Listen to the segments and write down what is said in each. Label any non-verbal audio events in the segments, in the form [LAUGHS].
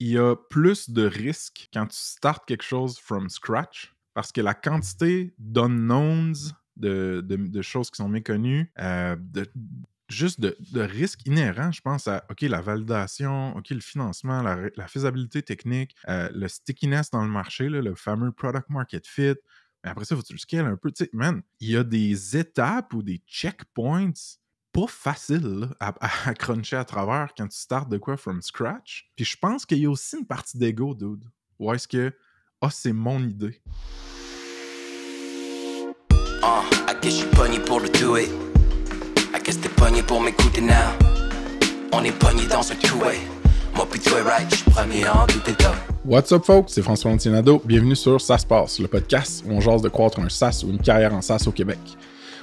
il y a plus de risques quand tu startes quelque chose from scratch parce que la quantité d'unknowns, de, de, choses qui sont méconnues, euh, de, juste de, risques inhérents, je pense à OK, la validation, OK, le financement, la, faisabilité technique, euh, le stickiness dans le marché, le fameux product market fit. Mais après ça, faut-tu scale un peu? Tu sais, man, il y a des étapes ou des checkpoints facile à, cruncher à travers quand tu starts de quoi from scratch. Puis je pense qu'il y a aussi une partie d'ego, dude. Ou est-ce que, ah, c'est mon idée. What's up, folks? C'est François Antinado. Bienvenue sur Ça se passe, le podcast où on jase de croître un SAS ou une carrière en SAS au Québec.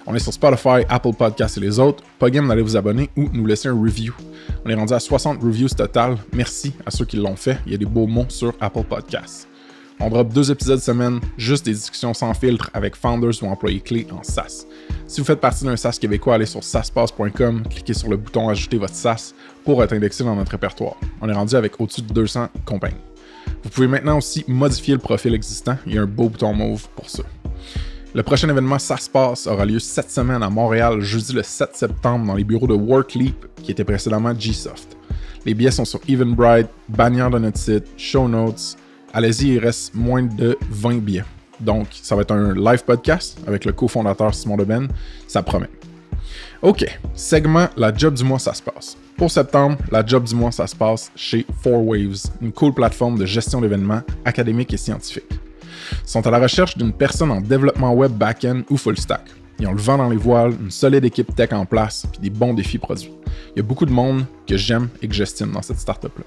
On est sur Spotify, Apple Podcasts et les autres. Pas game d'aller vous abonner ou nous laisser un review. On est rendu à 60 reviews total. Merci à ceux qui l'ont fait. Il y a des beaux mots sur Apple Podcasts. On drop deux épisodes semaine, juste des discussions sans filtre avec founders ou employés clés en SaaS. Si vous faites partie d'un SaaS québécois, allez sur SaaSpass.com, cliquez sur le bouton Ajouter votre SaaS pour être indexé dans notre répertoire. On est rendu avec au-dessus de 200 compagnies. Vous pouvez maintenant aussi modifier le profil existant. Il y a un beau bouton Move » pour ça. Le prochain événement Ça se passe aura lieu cette semaine à Montréal, jeudi le 7 septembre, dans les bureaux de Workleap, qui était précédemment Gsoft. Les billets sont sur Evenbright, bannière de notre site, show notes. Allez-y, il reste moins de 20 billets. Donc, ça va être un live podcast avec le cofondateur Simon Deben. Ça promet. OK, segment La job du mois, ça se passe. Pour septembre, la job du mois, ça se passe chez Four Waves, une cool plateforme de gestion d'événements académiques et scientifiques sont à la recherche d'une personne en développement web back-end ou full stack. Ils ont le vent dans les voiles, une solide équipe tech en place, et des bons défis produits. Il y a beaucoup de monde que j'aime et que j'estime dans cette startup-là.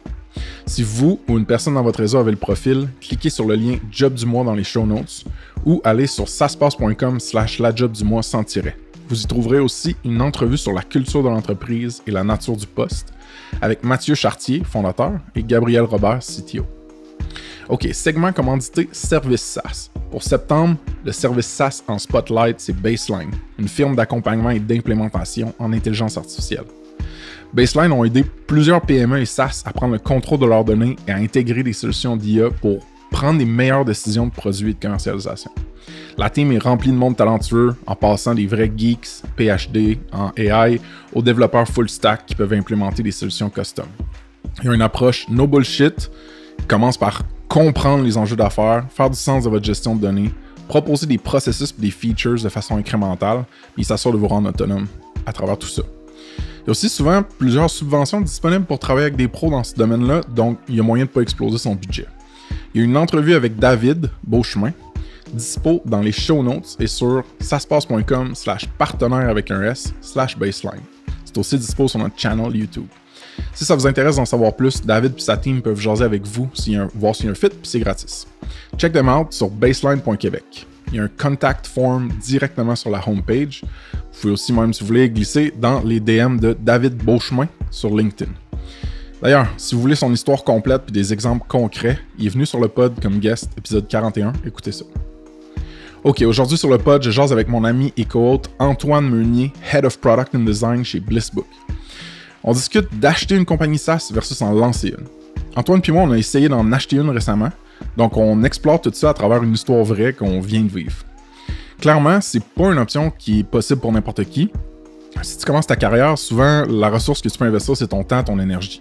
Si vous ou une personne dans votre réseau avez le profil, cliquez sur le lien Job du mois dans les show notes ou allez sur saspace.com slash du mois sans tirer. Vous y trouverez aussi une entrevue sur la culture de l'entreprise et la nature du poste avec Mathieu Chartier, fondateur, et Gabriel Robert, CTO. OK, segment commandité, service SaaS. Pour septembre, le service SaaS en spotlight, c'est Baseline, une firme d'accompagnement et d'implémentation en intelligence artificielle. Baseline ont aidé plusieurs PME et SaaS à prendre le contrôle de leurs données et à intégrer des solutions d'IA pour prendre les meilleures décisions de produits et de commercialisation. La team est remplie de monde talentueux, en passant des vrais geeks, PhD, en AI, aux développeurs full stack qui peuvent implémenter des solutions custom. Il y a une approche no bullshit, Commence par comprendre les enjeux d'affaires, faire du sens de votre gestion de données, proposer des processus et des features de façon incrémentale, et s'assure de vous rendre autonome à travers tout ça. Il y a aussi souvent plusieurs subventions disponibles pour travailler avec des pros dans ce domaine-là, donc il y a moyen de ne pas exploser son budget. Il y a une entrevue avec David Beauchemin, dispo dans les show notes et sur saspace.com slash partenaire avec un S slash baseline. C'est aussi dispo sur notre channel YouTube. Si ça vous intéresse d'en savoir plus, David et sa team peuvent jaser avec vous, si un, voir s'il y a un fit, puis c'est gratis. Check them out sur baseline.québec. Il y a un contact form directement sur la homepage. Vous pouvez aussi, même si vous voulez, glisser dans les DM de David Beauchemin sur LinkedIn. D'ailleurs, si vous voulez son histoire complète et des exemples concrets, il est venu sur le pod comme guest, épisode 41. Écoutez ça. Ok, aujourd'hui sur le pod, je jase avec mon ami et co-hôte Antoine Meunier, Head of Product and Design chez Blissbook. On discute d'acheter une compagnie SaaS versus en lancer une. Antoine pimon on a essayé d'en acheter une récemment, donc on explore tout ça à travers une histoire vraie qu'on vient de vivre. Clairement, c'est pas une option qui est possible pour n'importe qui. Si tu commences ta carrière, souvent la ressource que tu peux investir, c'est ton temps, ton énergie.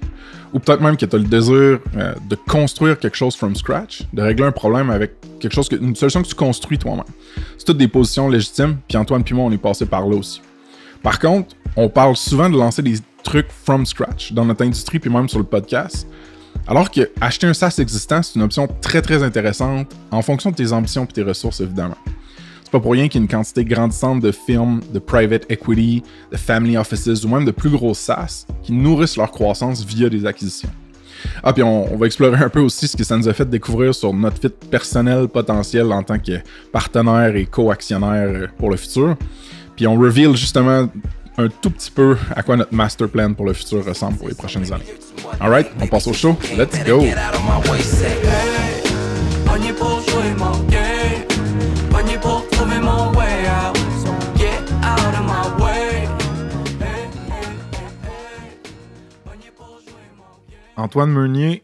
Ou peut-être même que tu as le désir euh, de construire quelque chose from scratch, de régler un problème avec quelque chose que, une solution que tu construis toi-même. C'est toutes des positions légitimes, puis Antoine pimon on est passé par là aussi. Par contre, on parle souvent de lancer des trucs from scratch dans notre industrie, puis même sur le podcast. Alors que acheter un SaaS existant, c'est une option très très intéressante en fonction de tes ambitions et tes ressources, évidemment. C'est pas pour rien qu'il y a une quantité grandissante de firmes, de private equity, de family offices ou même de plus gros SaaS qui nourrissent leur croissance via des acquisitions. Ah, puis on, va explorer un peu aussi ce que ça nous a fait découvrir sur notre fit personnel potentiel en tant que partenaire et co-actionnaire pour le futur. Puis on reveal justement un tout petit peu à quoi notre master plan pour le futur ressemble pour les prochaines années. Alright, on passe au show. Let's go! Antoine Meunier,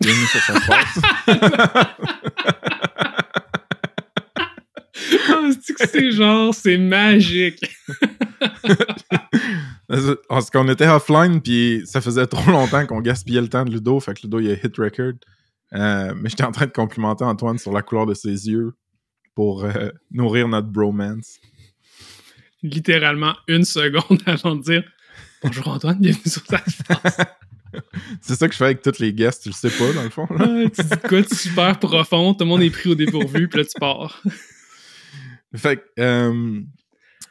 bienvenue sur son poste. [LAUGHS] [LAUGHS] [LAUGHS] tu que c'est genre, c'est magique? [LAUGHS] Parce qu'on était offline, puis ça faisait trop longtemps qu'on gaspillait le temps de Ludo, fait que Ludo, il a hit record. Euh, mais j'étais en train de complimenter Antoine sur la couleur de ses yeux pour euh, nourrir notre bromance. Littéralement une seconde [LAUGHS] avant de dire Bonjour Antoine, bienvenue sur ta C'est ça que je fais avec toutes les guests, tu le sais pas dans le fond. Ah, tu dis quoi super profond, tout le monde est pris au dépourvu, puis là tu pars. Fait que, euh,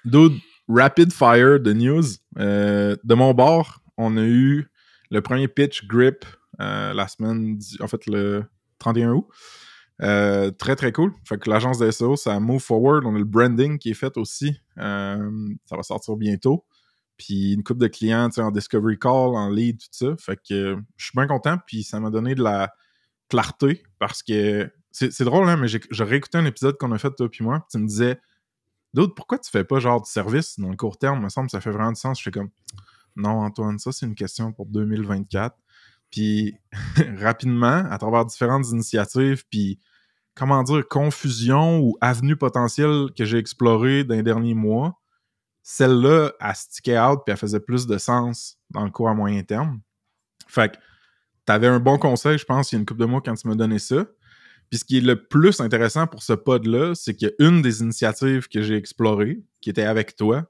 dude, rapid fire de news. Euh, de mon bord, on a eu le premier pitch grip euh, la semaine, en fait, le 31 août. très très cool. Fait que l'agence de SEO, ça move forward. On a le branding qui est fait aussi. ça va sortir bientôt. Puis une coupe de clients en discovery call, en lead, tout ça. Fait que je suis bien content. Puis ça m'a donné de la clarté parce que c'est drôle, hein, mais j'ai réécouté un épisode qu'on a fait, toi puis moi, tu me disais, D'autres, pourquoi tu fais pas genre de service dans le court terme? Il me semble que ça fait vraiment du sens. Je fais comme, non, Antoine, ça, c'est une question pour 2024. Puis, [LAUGHS] rapidement, à travers différentes initiatives, puis, comment dire, confusion ou avenue potentielle que j'ai explorée dans les derniers mois, celle-là, a stickait out, puis elle faisait plus de sens dans le court à moyen terme. Fait que, avais un bon conseil, je pense, il y a une couple de mois quand tu m'as donné ça. Puis ce qui est le plus intéressant pour ce pod-là, c'est qu'il une des initiatives que j'ai explorées, qui était avec toi.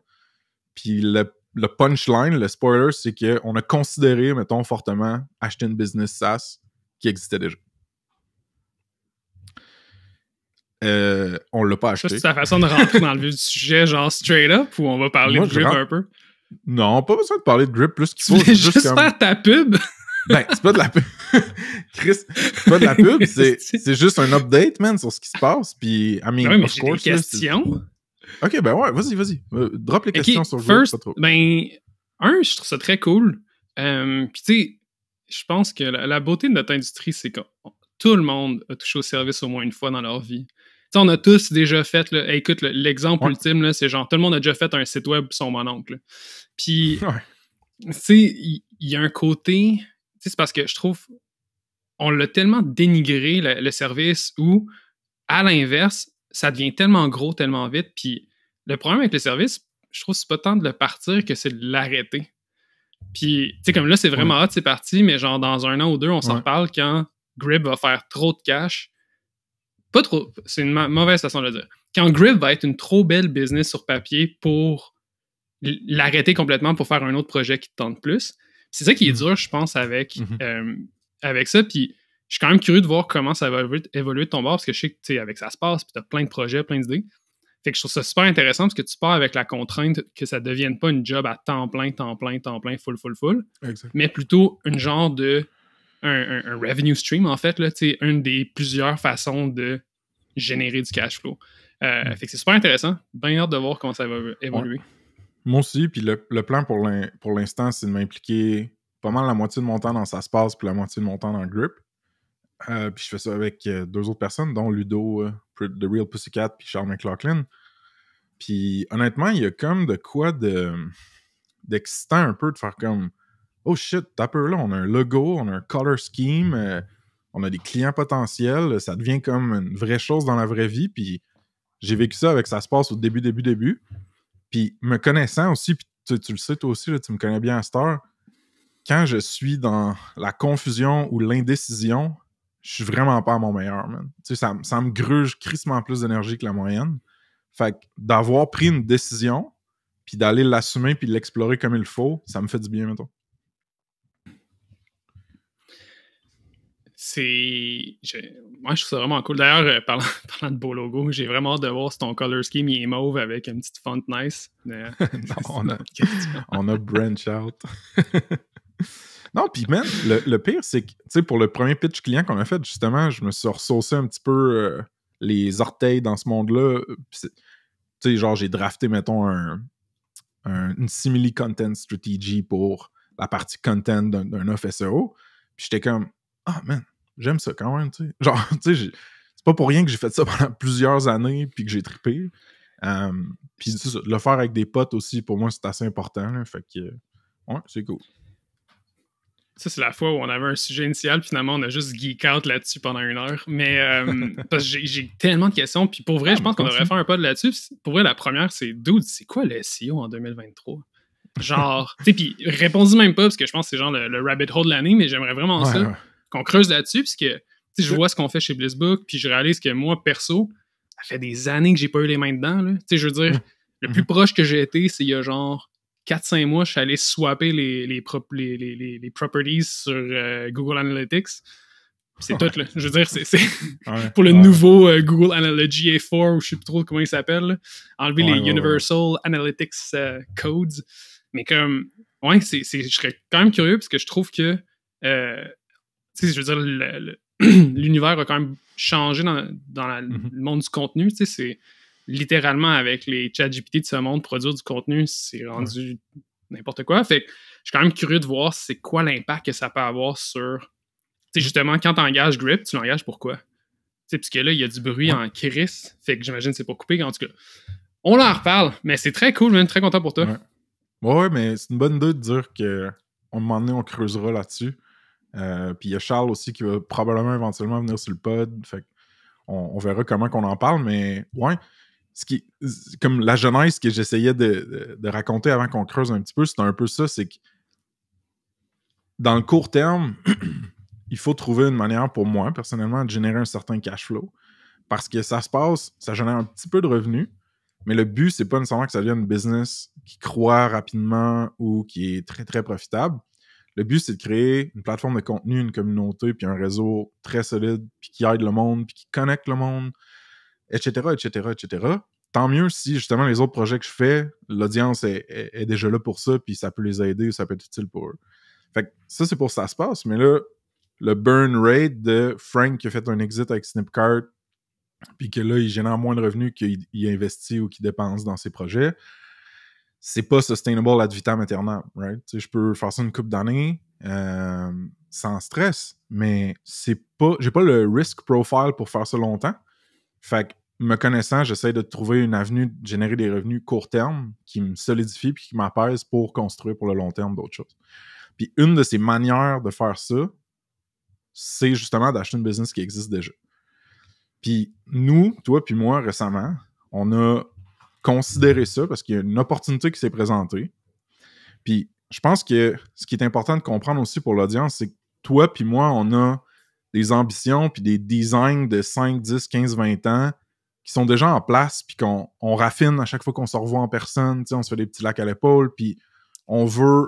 Puis le, punchline, le spoiler, c'est qu'on a considéré, mettons, fortement acheter une business SaaS qui existait déjà. Euh, on l'a pas acheté. C'est ta façon de rentrer dans le vif du sujet, genre straight up, où on va parler de grip un peu? Non, pas besoin de parler de grip plus qu'il faut. juste, juste ta pub? Ben, c'est pas de la pub. [LAUGHS] Chris, c'est pas de la pub, [LAUGHS] c'est juste un update, man, sur ce qui se passe. Puis, I mean, des questions. ok, ben ouais, vas-y, vas-y. Euh, drop les questions sur vous. le Ben, un, je trouve ça très cool. Euh, puis, tu sais, je pense que la, beauté de notre industrie, c'est que tout le monde a touché au service au moins une fois dans leur vie. Tu sais, on a tous déjà fait, écoute, l'exemple ultime, c'est genre, tout le monde a déjà fait un site web pour son oncle. Puis, [LAUGHS] tu sais, il y, a un côté c'est parce que je trouve on l'a tellement dénigré le, service ou à l'inverse, ça devient tellement gros tellement vite. Puis le problème avec le service, je trouve c'est pas tant de le partir que c'est de l'arrêter. Puis, tu comme là, c'est vraiment hot, c'est parti, mais genre dans un an ou deux, on s'en parle quand Grib va faire trop de cash. Pas trop, c'est une mauvaise façon de le dire. Quand Grib va être une trop belle business sur papier pour l'arrêter complètement pour faire un autre projet qui tente plus. C'est ça qui est dur, je pense, avec, mm-hmm. euh, avec ça. Puis je suis quand même curieux de voir comment ça va évoluer de ton bord, parce que je sais que, tu avec ça se passe, puis tu as plein de projets, plein d'idées. Fait que je trouve ça super intéressant parce que tu pars avec la contrainte que ça ne devienne pas une job à temps plein, temps plein, temps plein, full, full, full. Mais plutôt une genre de. revenue stream, en fait, là, une des plusieurs façons de générer du cash flow. Euh, mm. Fait que c'est super intéressant. Bien hâte de voir comment ça va évoluer. Moi aussi, puis le, plan pour l'instant, c'est de m'impliquer pas mal la moitié de mon temps dans Ça se passe, puis la moitié de mon temps dans Grip euh, ». puis je fais ça avec euh, deux autres personnes, dont Ludo, euh, The Real Pussycat, puis Charles McLaughlin. Puis honnêtement, il y a comme de quoi de d'excitant un peu de faire comme Oh shit, t'as là, on a un logo, on a un color scheme, on a des clients potentiels, ça devient comme une vraie chose dans la vraie vie. Puis j'ai vécu ça avec ça se passe au début, début, début. Puis me connaissant aussi, puis tu, le sais toi aussi, tu me connais bien à cette heure, quand je suis dans la confusion ou l'indécision, je suis vraiment pas à mon meilleur, man. Tu sais, ça, ça me gruge crissement plus d'énergie que la moyenne. Fait que d'avoir pris une décision, puis d'aller l'assumer, puis l'explorer comme il faut, ça me fait du bien, mettons. c'est. Moi, je trouve ça vraiment cool. D'ailleurs, euh, [LAUGHS] parlant, de beau logo, j'ai vraiment hâte de voir si ton color scheme il est mauve avec une petite font nice. Euh, [LAUGHS] [LAUGHS] on, a, on a branch out. non, puis man, le, pire, c'est que, tu sais, pour le premier pitch client qu'on a fait, justement, je me suis ressourcé un petit peu euh, les orteils dans ce monde-là. Tu sais, genre, j'ai drafté, mettons, une simili content strategy pour la partie content d'un off SEO. Puis j'étais comme, ah man, j'aime ça quand même, tu sais. Genre, [LAUGHS] tu sais, c'est pas pour rien que j'ai fait ça pendant [LAUGHS] plusieurs années puis que j'ai trippé. puis le faire avec des potes aussi, pour moi, c'est assez important. fait que, ouais, c'est cool. Ça, c'est la fois où on avait un sujet initial, finalement, on a juste geek out là-dessus pendant une heure. Mais [LAUGHS] parce que j'ai tellement de questions, puis pour vrai, ah, je pense qu'on devrait faire un pod là-dessus. Pour vrai, la première, c'est dude, c'est quoi le SEO en 2023? Genre, tu sais, puis répondis même pas, parce que je pense que c'est genre le, rabbit hole de l'année, mais j'aimerais vraiment ça qu'on creuse là-dessus, parce que je vois ce qu'on fait chez Blissbook, puis je réalise que moi, perso, ça fait des années que j'ai pas eu les mains dedans. Là. Je veux dire, le mm-hmm. plus proche que j'ai été, c'est il y a genre 4-5 mois, je suis allé swapper les, les, properties sur euh, Google Analytics. C'est tout, Je veux dire, c'est [LAUGHS] pour le nouveau euh, Google Analogy A4, ou je sais plus trop comment il s'appelle, enlever les Universal Analytics euh, Codes. Mais comme, ouais, je serais quand même curieux parce que je trouve que je veux dire, [CLEARS THROAT] l'univers a quand même changé dans, mhm. le monde du contenu. C'est littéralement avec les chat GPT de ce monde, produire du contenu, c'est rendu n'importe quoi. Fait je suis quand même curieux de voir c'est quoi l'impact que ça peut avoir sur. Tu sais, justement, quand tu engages Grip, tu l'engages pourquoi? Tu parce que là, il y a du bruit en crise. Fait que j'imagine c'est pour couper. En tout cas, on en reparle, mais c'est très cool, je très content pour toi. Ouais, mais c'est une bonne idée de dire que un on creusera là-dessus. Euh, puis il y a Charles aussi qui va probablement éventuellement venir sur le pod. on, verra comment qu'on en parle, mais ouais. Ce qui, comme la jeunesse que j'essayais de, de, raconter avant qu'on creuse un petit peu, c'est un peu ça, c'est que dans le court terme, [CLEARS THROAT] il faut trouver une manière pour moi, personnellement, de générer un certain cash flow. Parce que ça se passe, ça génère un petit peu de revenus, mais le but, c'est pas nécessairement que ça devienne un business qui croît rapidement ou qui est très, très profitable. Le but, c'est de créer une plateforme de contenu, une communauté, puis un réseau très solide, puis qui aide le monde, puis qui connecte le monde, etc., etc., etc. Tant mieux si, justement, les autres projets que je fais, l'audience est, déjà là pour ça, puis ça peut les aider, ça peut être utile pour eux. Fait ça, c'est pour ça que ça se passe. Mais là, le burn rate de Frank qui a fait un exit avec Snipcart, puis que là, il génère moins de revenus qu'il investit ou qu'il dépense dans ses projets, c'est pas sustainable ad vitam aeternam, right? sais, je peux faire ça une coupe d'années euh, sans stress, mais c'est pas, j'ai pas le risk profile pour faire ça longtemps. Fait que, me connaissant, j'essaie de trouver une avenue de générer des revenus court terme qui me solidifie puis qui m'apaise pour construire pour le long terme d'autres choses. Puis une de ces manières de faire ça, c'est justement d'acheter une business qui existe déjà. Puis nous, toi puis moi récemment, on a considérer ça parce qu'il y a une opportunité qui s'est présentée. Puis je pense que ce qui est important de comprendre aussi pour l'audience, c'est que toi puis moi, on a des ambitions puis des designs de 5, 10, 15, 20 ans qui sont déjà en place puis qu'on on raffine à chaque fois qu'on se revoit en personne, on se fait des petits lacs à l'épaule puis on veut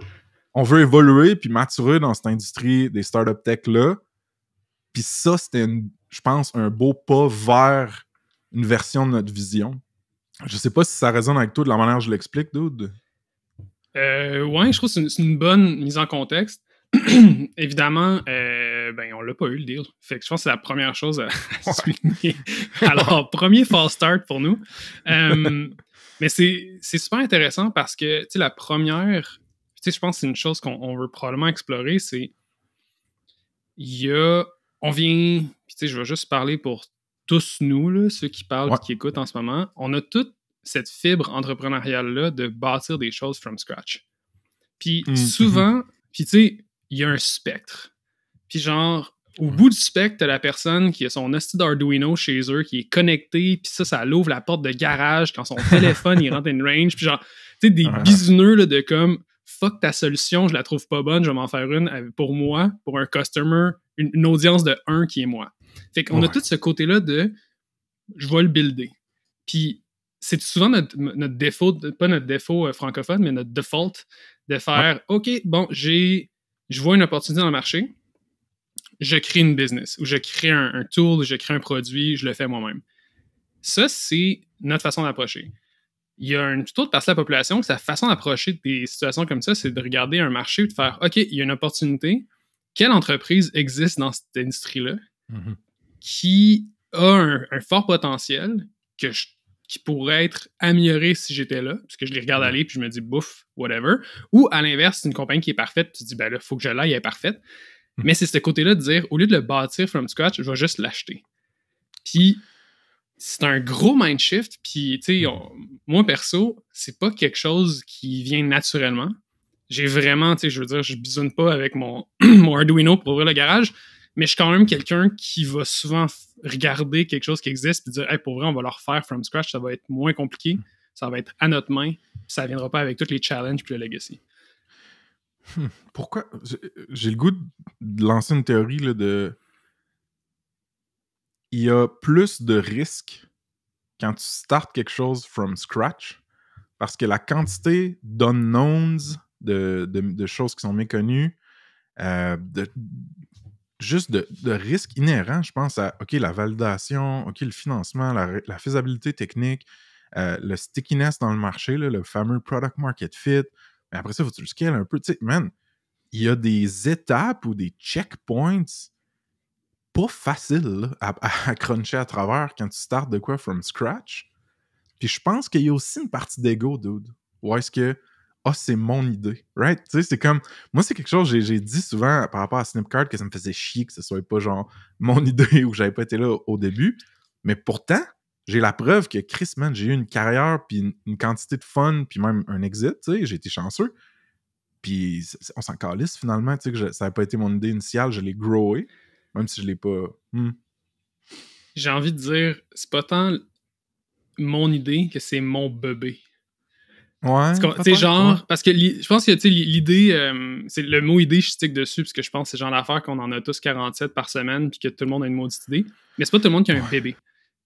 on veut évoluer puis maturer dans cette industrie des startup tech là. Puis ça c'était je pense un beau pas vers une version de notre vision je sais pas si ça résonne avec toi de la manière que je l'explique, dude. Euh, ouais, je trouve que c'est une, bonne mise en contexte. [CLEARS THROAT] Évidemment, euh, ben, on l'a pas eu le deal. Fait que je pense que c'est la première chose à, souligner. [LAUGHS] Alors, premier false start pour nous. Euh, mais c'est super intéressant parce que la première, je pense que c'est une chose qu'on veut probablement explorer, c'est il on vient, je vais juste parler pour tous nous, ceux qui parlent qui écoutent en ce moment, on a toute cette fibre entrepreneuriale-là de bâtir des choses from scratch. Puis mm-hmm. souvent, tu sais, il y a un spectre. Puis genre, au bout du spectre, la personne qui a son hostie d'Arduino chez eux, qui est connectée, puis ça, ça l'ouvre la porte de garage quand son [LAUGHS] téléphone, il rentre in range, puis genre, tu sais, des bisouneux de comme, fuck ta solution, je la trouve pas bonne, je vais m'en faire une euh, pour moi, pour un customer une, audience de un qui est moi. Fait qu'on a tout ce côté-là de je vais le builder. Puis c'est souvent notre, défaut, pas notre défaut euh, francophone, mais notre default de faire OK, bon, j'ai je vois une opportunité dans le marché, je crée une business ou je crée un, un tool, je crée un produit, je le fais moi-même. Ça, c'est notre façon d'approcher. Il y a une toute autre partie de la population, sa façon d'approcher des situations comme ça, c'est de regarder un marché et de faire OK, il y a une opportunité, quelle entreprise existe dans cette industrie-là mhm. qui a un, fort potentiel qui pourrait être amélioré si j'étais là, puisque je les regarde aller puis je me dis bouf, whatever. Ou à l'inverse, c'est une compagnie qui est parfaite, tu te dis ben là, faut que je l'aille, elle est parfaite. Mhm. Mais c'est ce côté-là de dire au lieu de le bâtir from scratch, je vais juste l'acheter. Puis c'est un gros mind shift. Puis, tu sais, mhm. moi perso, c'est pas quelque chose qui vient naturellement j'ai vraiment, tu sais, je veux dire, je bisonne pas avec [CLEARS THROAT] mon, Arduino pour ouvrir le garage, mais je suis quand même quelqu'un qui va souvent regarder quelque chose qui existe et dire, hey, pour vrai, on va le refaire from scratch, ça va être moins compliqué, ça va être à notre main, ça ne viendra pas avec tous les challenges et le legacy. Hmm. pourquoi euh, euh, J'ai le goût de lancer une théorie là, de. Il y a plus de risques quand tu startes quelque chose from scratch parce que la quantité d'unknowns de, choses qui sont méconnues, euh, juste de, risques inhérents, je pense, à OK, la validation, OK, le financement, la, faisabilité technique, euh, le stickiness dans le marché, le fameux product market fit. Mais après ça, il faut que tu un peu. Tu sais, man, il y a des étapes ou des checkpoints pas faciles à, cruncher à travers quand tu startes de quoi from scratch. Puis je pense qu'il y a aussi une partie d'ego, dude. Ou est-ce que ah, c'est mon idée, right? Tu sais, c'est comme, moi, c'est quelque chose, j'ai dit souvent par rapport à Snipcard que ça me faisait chier que ce soit pas genre mon [LAUGHS] idée ou que j'avais pas été là au début. Mais pourtant, j'ai la preuve que Chris, man, j'ai eu une carrière, puis une, quantité de fun, puis même un exit, tu sais, j'ai été chanceux. Puis on s'en calisse finalement, tu sais, que ça n'avait pas été mon idée initiale, je l'ai growé, même si je l'ai pas. Hmm. J'ai envie de dire, c'est pas tant mon idée que c'est mon bébé. Ouais. C'est genre, parce que je pense que l'idée, euh, c'est le mot idée, je stick dessus, parce que je pense que c'est genre l'affaire qu'on en a tous 47 par semaine, puis que tout le monde a une maudite idée. Mais c'est pas tout le monde qui a un bébé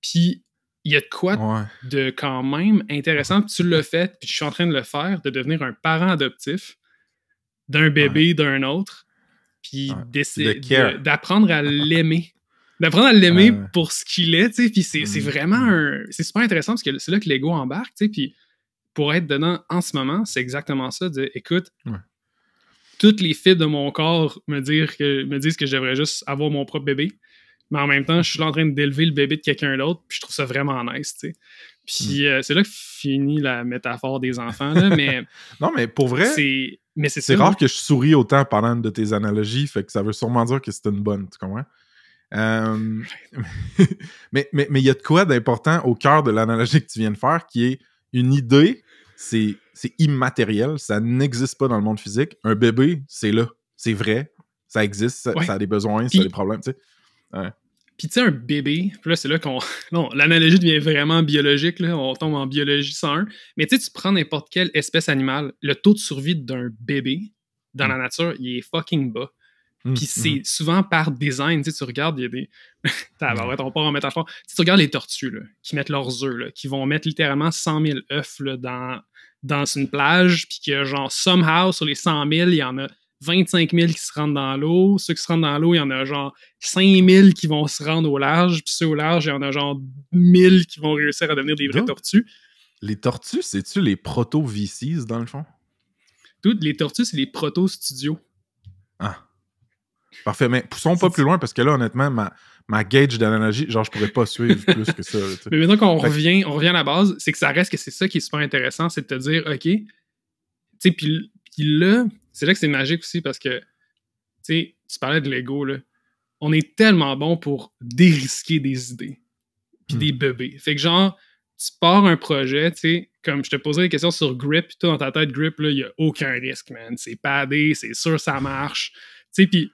Puis il y a de quoi de quand même intéressant. Puis tu le fait, puis je suis en train de le faire, de devenir un parent adoptif d'un bébé, d'un autre, puis d'essayer d'apprendre à l'aimer. D'apprendre à l'aimer pour ce qu'il est, tu sais. Puis c'est mm. vraiment un. C'est super intéressant parce que c'est là que l'ego embarque, tu sais. Puis pour être dedans en ce moment, c'est exactement ça. De, écoute, toutes les filles de mon corps me, dire que, me disent que je devrais juste avoir mon propre bébé. Mais en même temps, je suis en train d'élever le bébé de quelqu'un d'autre, puis je trouve ça vraiment nice, tu sais. Puis hmm. euh, c'est là que finit la métaphore des enfants, mais... [LAUGHS] non, mais pour vrai, c'est rare que je souris autant parlant de tes analogies, fait que ça veut sûrement dire que c'est une bonne, tu comprends? [LAUGHS] [LAUGHS] mais il mais, y a de quoi d'important au cœur de l'analogie que tu viens de faire, qui est une idée c'est immatériel, ça n'existe pas dans le monde physique. Un bébé, c'est là, c'est vrai, ça existe, ça, a des besoins, ça a des problèmes, tu sais. Puis tu sais, un bébé, là, c'est là qu'on. [LAUGHS] l'analogie devient vraiment biologique, là, on tombe en biologie 101. Mais tu sais, tu prends n'importe quelle espèce animale, le taux de survie d'un bébé dans la mm. nature, il est fucking bas. Mm, puis c'est mm. souvent par design, tu sais, tu regardes, il y a des. [LAUGHS] T'as, en métaphore. Tu, regardes les tortues, là, qui mettent leurs œufs, qui vont mettre littéralement 100 000 œufs, dans dans une plage, puis que, genre, somehow, sur les 100 000, il y en a 25 000 qui se rendent dans l'eau. Ceux qui se rendent dans l'eau, il y en a genre 5 000 qui vont se rendre au large. Puis ceux au large, il y en a genre 1000 qui vont réussir à devenir des vraies tortues. Les tortues, c'est-tu les proto vices dans le fond? Toutes les tortues, c'est les proto-studios. Ah. Parfait. Mais poussons pas plus loin parce que là, honnêtement, ma, ma gauge d'analogie, genre, je pourrais pas suivre [LAUGHS] plus que ça. mais maintenant qu'on revient, on revient à la base, c'est que ça reste que c'est ça qui est super intéressant, c'est de te dire, OK, tu sais, puis là, c'est là que c'est magique aussi parce que, tu sais, tu parlais de l'ego, là. On est tellement bon pour dérisquer des idées, puis hmm. des bébés. Fait que, genre, tu pars un projet, tu sais, comme je te posais des questions sur Grip, pis toi, dans ta tête, Grip, là, il n'y a aucun risque, man. C'est padé, c'est sûr, ça marche. Tu sais, puis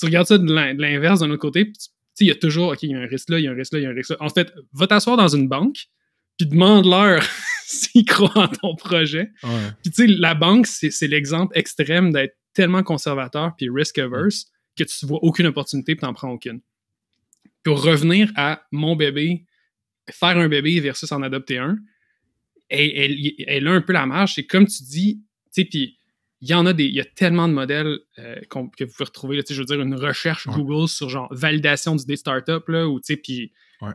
tu regardes ça de l'inverse d'un autre côté, pis tu il y a toujours, OK, il y a un risque là, il y a un risque là, il y a un risque là. En fait, va t'asseoir dans une banque, puis demande-leur [LAUGHS] s'ils croient en ton projet. Puis tu sais, la banque, c'est l'exemple extrême d'être tellement conservateur puis risk-averse mm. que tu ne vois aucune opportunité puis t'en prends aucune. Pour revenir à mon bébé, faire un bébé versus en adopter un, elle, elle, elle a un peu la marge. C'est comme tu dis, tu sais, puis il y en a des, il tellement de modèles euh, que vous pouvez retrouver. je veux dire, une recherche Google sur genre validation d'idées startup, là, ou tu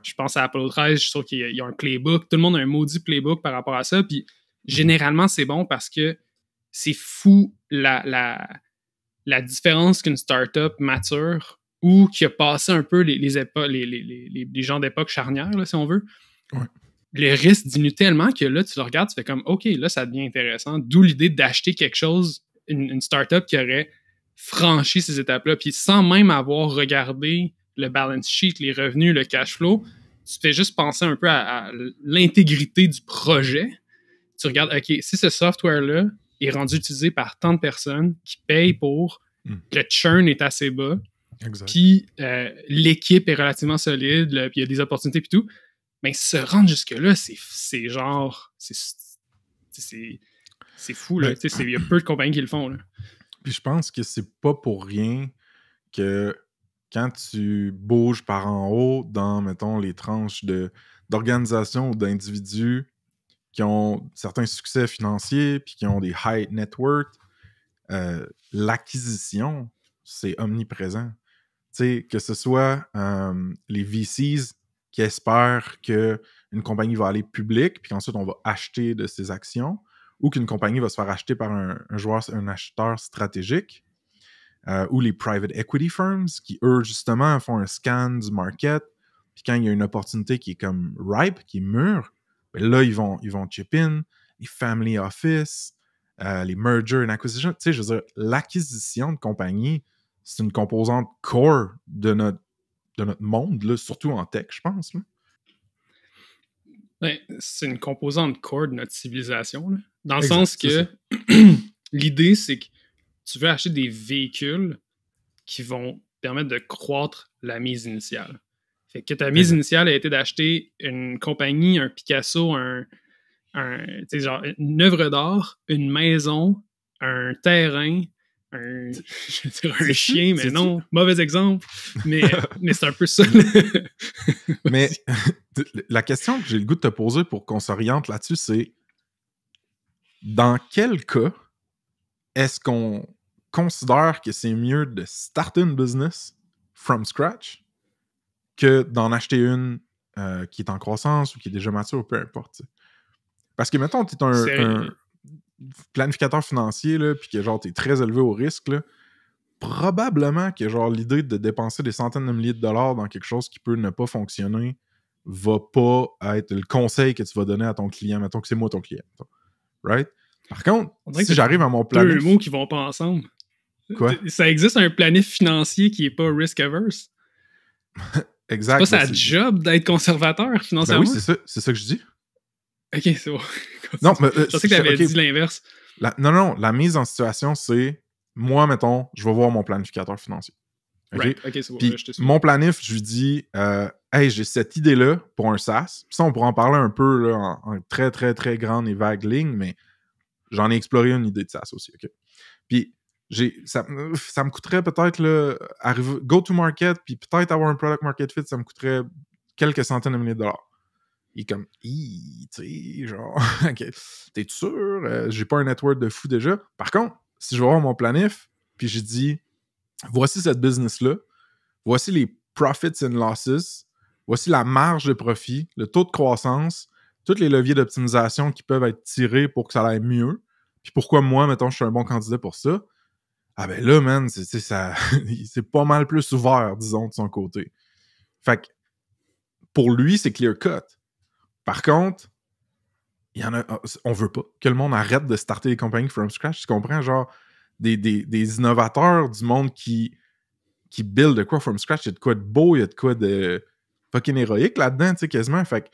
je pense à Apple 13, je trouve qu'il y, a un playbook. Tout le monde a un maudit playbook par rapport à ça. Puis généralement, c'est bon parce que c'est fou la, la, différence qu'une startup mature ou qui a passé un peu les, les, les, gens d'époque charnière, si on veut, le risque diminue tellement que là, tu le regardes, tu fais comme, OK, là, ça devient intéressant. D'où l'idée d'acheter quelque chose, une, startup qui aurait franchi ces étapes-là. Puis sans même avoir regardé le balance sheet, les revenus, le cash flow, tu fais juste penser un peu à, l'intégrité du projet. Tu regardes, OK, si ce software-là est rendu utilisé par tant de personnes qui payent pour, hmm. le churn est assez bas, puis euh, l'équipe est relativement solide, puis il y a des opportunités, puis tout mais se rendre jusque-là, c'est genre. C'est fou, là. Ben il y a peu de compagnies qui le font, Puis je pense que c'est pas pour rien que quand tu bouges par en haut dans, mettons, les tranches d'organisations ou d'individus qui ont certains succès financiers puis qui ont des high networks euh, l'acquisition, c'est omniprésent. sais que ce soit euh, les VCs qui espère qu'une compagnie va aller publique, puis qu'ensuite on va acheter de ses actions, ou qu'une compagnie va se faire acheter par un, joueur, un acheteur stratégique, euh, ou les private equity firms qui, eux, justement, font un scan du market, puis quand il y a une opportunité qui est comme ripe, qui est mûre, ben là, ils vont, ils vont chip in, les family office, euh, les mergers and acquisitions. Tu sais, je veux dire, l'acquisition de compagnie, c'est une composante core de notre de notre monde, là, surtout en tech, je pense. Ben, c'est une composante core de notre civilisation. Dans le sens que [CLEARS THROAT] l'idée, c'est que tu veux acheter des véhicules qui vont permettre de croître la mise initiale. Fait que ta mise initiale a été d'acheter une compagnie, un Picasso, un, une œuvre d'art, une maison, un terrain, euh, [LAUGHS] un, un chien, mais non, mauvais exemple. [LAUGHS] Euh, mais, c'est un peu ça. mais [LAUGHS] la question que j'ai le goût de te poser pour qu'on s'oriente là-dessus, c'est dans quel cas est-ce qu'on considère que c'est mieux de start une business from scratch que d'en acheter une euh, qui est en croissance ou qui est déjà mature, peu importe. Parce que, mettons, tu es un, planificateur financier, là, puis que genre, t'es très élevé au risque, probablement que genre, l'idée de dépenser des centaines de milliers de dollars dans quelque chose qui peut ne pas fonctionner va pas être le conseil que tu vas donner à ton client. Mettons que c'est moi ton client. Right? Par contre, si j'arrive à mon plan Deux mots qui vont pas ensemble. Quoi? Ça existe un planif financier qui est pas risk-averse. [LAUGHS] exact. C'est pas sa job d'être conservateur financièrement. Ben oui, c'est ça, ça que je dis. Ok, c'est bon. [LAUGHS] non, euh, je sais que tu dit l'inverse. non, non, la mise en situation, c'est moi, mettons, je vais voir mon planificateur financier. mon planif, je lui dis euh, Hey, j'ai cette idée-là pour un SaaS. ça, on pourra en parler un peu en, très, très, très grande et vague ligne, mais j'en ai exploré une idée de SaaS aussi. Puis, ça, ça, me coûterait peut-être go-to-market, puis peut-être avoir un product market fit, ça me coûterait quelques centaines de milliers de dollars il est comme, tu sais, genre, [LAUGHS] t'es sûr? Euh, j'ai pas un network de fou déjà. Par contre, si je vais voir mon planif, puis je dis voici cette business-là, voici les profits and losses, voici la marge de profit, le taux de croissance, tous les leviers d'optimisation qui peuvent être tirés pour que ça aille mieux. Puis pourquoi moi, mettons, je suis un bon candidat pour ça? Ah ben là, man, c'est, [LAUGHS] c'est pas mal plus ouvert, disons, de son côté. Fait que pour lui, c'est clear cut. Par contre, il y en a, oh, on veut pas que le monde arrête de starter des compagnies from scratch. Tu comprends? Genre, des, des, des innovateurs du monde qui, qui build de quoi from scratch. Il y a de quoi de beau, il y a de quoi de fucking héroïque là-dedans, tu sais, quasiment. Fait que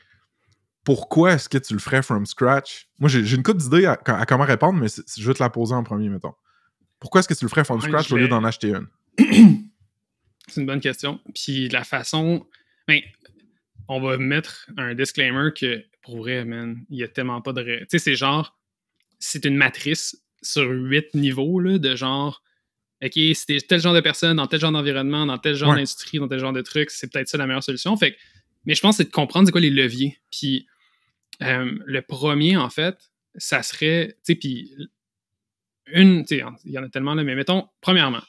pourquoi est-ce que tu le ferais from scratch? Moi, j'ai une coupe d'idée à, comment répondre, mais je vais te la poser en premier, mettons. Pourquoi est-ce que tu le ferais from ah, scratch au lieu d'en acheter une? [CLEARS THROAT] C'est une bonne question. Puis la façon. Ben, on va mettre un disclaimer que, pour vrai, man, il n'y a tellement pas de. Tu sais, c'est genre, c'est une matrice sur huit niveaux, là, de genre, OK, si es tel genre de personne, dans tel genre d'environnement, dans tel genre d'industrie, dans tel genre de trucs, c'est peut-être ça la meilleure solution. Fait mais je pense c'est de comprendre c'est quoi les leviers. Puis euh, le premier, en fait, ça serait, tu sais, puis une, tu sais, il y en a tellement là, mais mettons, premièrement,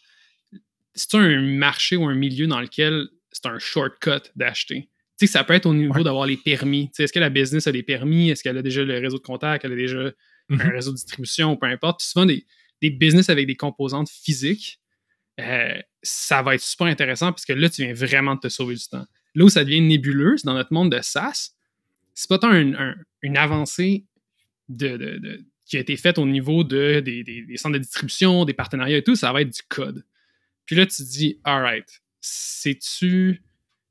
cest tu un marché ou un milieu dans lequel c'est un shortcut d'acheter, tu sais, ça peut être au niveau d'avoir les permis. est-ce que la business a des permis? Est-ce qu'elle a déjà le réseau de contact? Elle a déjà un mm-hmm. réseau de distribution? Peu importe. Puis souvent, des, business avec des composantes physiques, euh, ça va être super intéressant parce que là, tu viens vraiment de te sauver du temps. Là où ça devient nébuleux, c'est dans notre monde de SaaS, c'est pas tant une avancée de, qui a été faite au niveau de, des, centres de distribution, des partenariats et tout, ça va être du code. Puis là, tu te dis, right, sais tu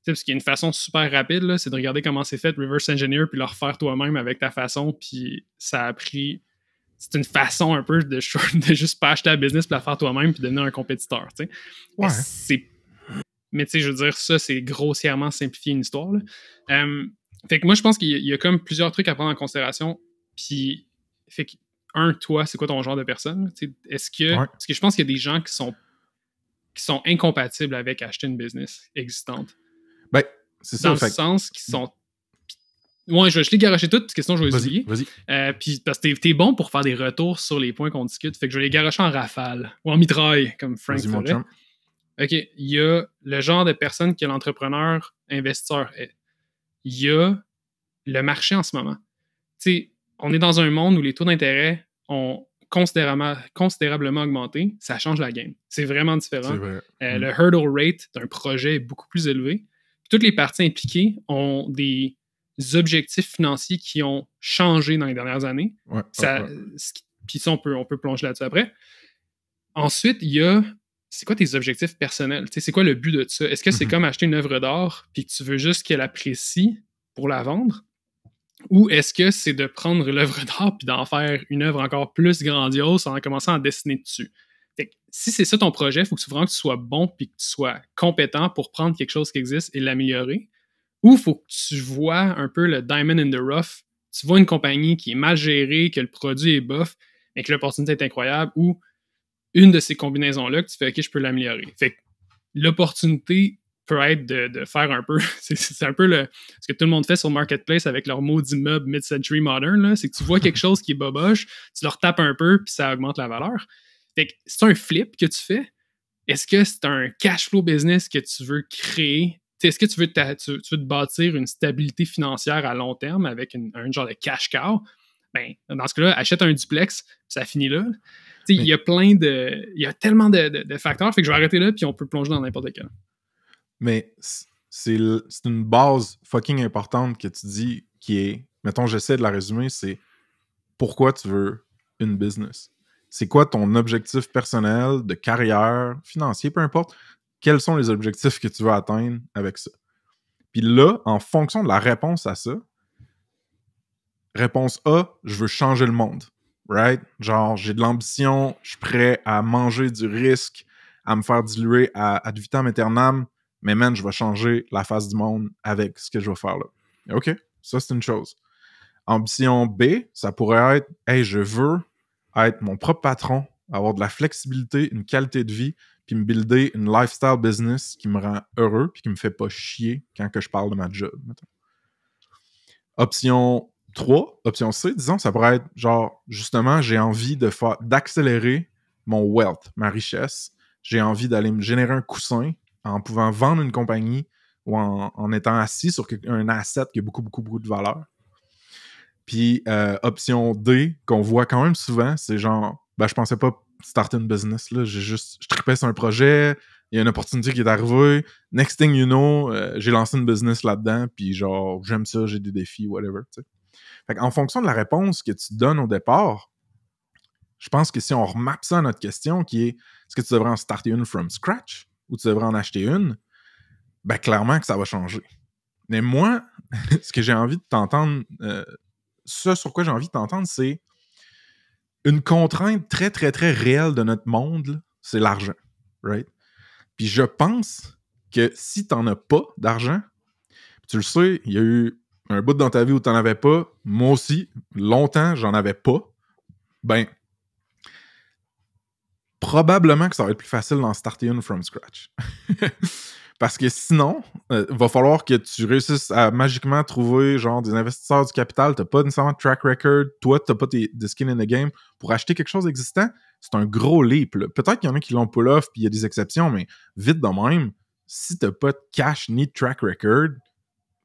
parce qu'il y a une façon super rapide, c'est de regarder comment c'est fait, reverse engineer, puis le refaire toi-même avec ta façon. Puis ça a pris. C'est une façon un peu de, [LAUGHS] juste pas acheter un business, puis la faire toi-même, puis devenir un compétiteur. Mais tu sais, je veux dire, ça, c'est grossièrement simplifié une histoire. fait que moi, je pense qu'il y, a comme plusieurs trucs à prendre en considération. Puis, fait que, un, toi, c'est quoi ton genre de personne? est-ce que. Parce que je pense qu'il y a des gens qui sont qui sont incompatibles avec acheter une business existante. Ben, c'est ça. Dans le sens qui sont. Mmh. Ouais, je, je les garrocher toutes, parce que je vais oublier. Vas-y. Euh, puis parce que t'es, bon pour faire des retours sur les points qu'on discute. Fait que je vais les garocher en rafale ou en mitraille, comme Frank ferait. OK, il y a le genre de personne que l'entrepreneur investisseur est. Il y a le marché en ce moment. Tu sais, on est dans un monde où les taux d'intérêt ont considérablement, considérablement augmenté. Ça change la game. C'est vraiment différent. Euh, mmh. Le hurdle rate d'un projet est beaucoup plus élevé toutes les parties impliquées ont des objectifs financiers qui ont changé dans les dernières années. Puis ça, on peut, plonger là-dessus après. Ensuite, il y a c'est quoi tes objectifs personnels? c'est quoi le but de ça? Est-ce que c'est mhm. comme acheter une œuvre d'art puis que tu veux juste qu'elle apprécie pour la vendre? Ou est-ce que c'est de prendre l'œuvre d'art puis d'en faire une œuvre encore plus grandiose en commençant à dessiner dessus? si c'est ça ton projet, il faut que tu, vraiment que tu sois bon puis que tu sois compétent pour prendre quelque chose qui existe et l'améliorer. Ou il faut que tu vois un peu le diamond in the rough. Tu vois une compagnie qui est mal gérée, que le produit est bof, mais que l'opportunité est incroyable, ou une de ces combinaisons-là que tu fais, OK, je peux l'améliorer. l'opportunité peut être de, faire un peu, [LAUGHS] c'est un peu ce que tout le monde fait sur Marketplace avec leur mot d'immeuble mid-century modern, c'est que tu vois quelque [LAUGHS] chose qui est boboche, tu leur tapes un peu, puis ça augmente la valeur. Fait que c'est un flip que tu fais. Est-ce que c'est un cash flow business que tu veux créer? Est-ce que tu veux, te bâtir une stabilité financière à long terme avec un genre de cash cow? Ben, dans ce cas-là, achète un duplex, ça finit là. Il y a plein de. Il y a tellement de, de, facteurs. Fait que je vais arrêter là, puis on peut plonger dans n'importe quel. Mais c'est une base fucking importante que tu dis qui est, mettons, j'essaie de la résumer, c'est pourquoi tu veux une business c'est quoi ton objectif personnel, de carrière, financier, peu importe. Quels sont les objectifs que tu veux atteindre avec ça? Puis là, en fonction de la réponse à ça, réponse A, je veux changer le monde. Right? Genre, j'ai de l'ambition, je suis prêt à manger du risque, à me faire diluer à ad vitam aeternam, mais man, je vais changer la face du monde avec ce que je vais faire là. OK, ça c'est une chose. Ambition B, ça pourrait être, hey, je veux être mon propre patron, avoir de la flexibilité, une qualité de vie, puis me builder une lifestyle business qui me rend heureux puis qui me fait pas chier quand que je parle de ma job. Option 3, option C, disons, ça pourrait être genre justement, j'ai envie de faire d'accélérer mon wealth, ma richesse. J'ai envie d'aller me générer un coussin en pouvant vendre une compagnie ou en, en étant assis sur un asset qui a beaucoup, beaucoup, beaucoup de valeur. Puis euh, option D, qu'on voit quand même souvent, c'est genre, ben, je pensais pas starter une business, là. J'ai juste, je tripais sur un projet, il y a une opportunité qui est arrivée. Next thing you know, euh, j'ai lancé une business là-dedans, puis genre, j'aime ça, j'ai des défis, whatever, en fonction de la réponse que tu donnes au départ, je pense que si on remappe ça à notre question qui est est-ce que tu devrais en starter une from scratch ou tu devrais en acheter une, ben clairement que ça va changer. Mais moi, [LAUGHS] ce que j'ai envie de t'entendre euh, ce sur quoi j'ai envie de t'entendre, c'est une contrainte très, très, très réelle de notre monde, c'est l'argent. Right? Puis je pense que si tu n'en as pas d'argent, tu le sais, il y a eu un bout dans ta vie où tu n'en avais pas. Moi aussi, longtemps, j'en avais pas. Ben, probablement que ça va être plus facile d'en starter une from scratch. [LAUGHS] Parce que sinon, il euh, va falloir que tu réussisses à magiquement trouver genre des investisseurs du capital. Tu n'as pas nécessairement de track record. Toi, tu n'as pas de skin in the game. Pour acheter quelque chose existant, c'est un gros leap. Peut-être qu'il y en a qui l'ont pull off puis il y a des exceptions, mais vite de même, si tu n'as pas de cash ni de track record,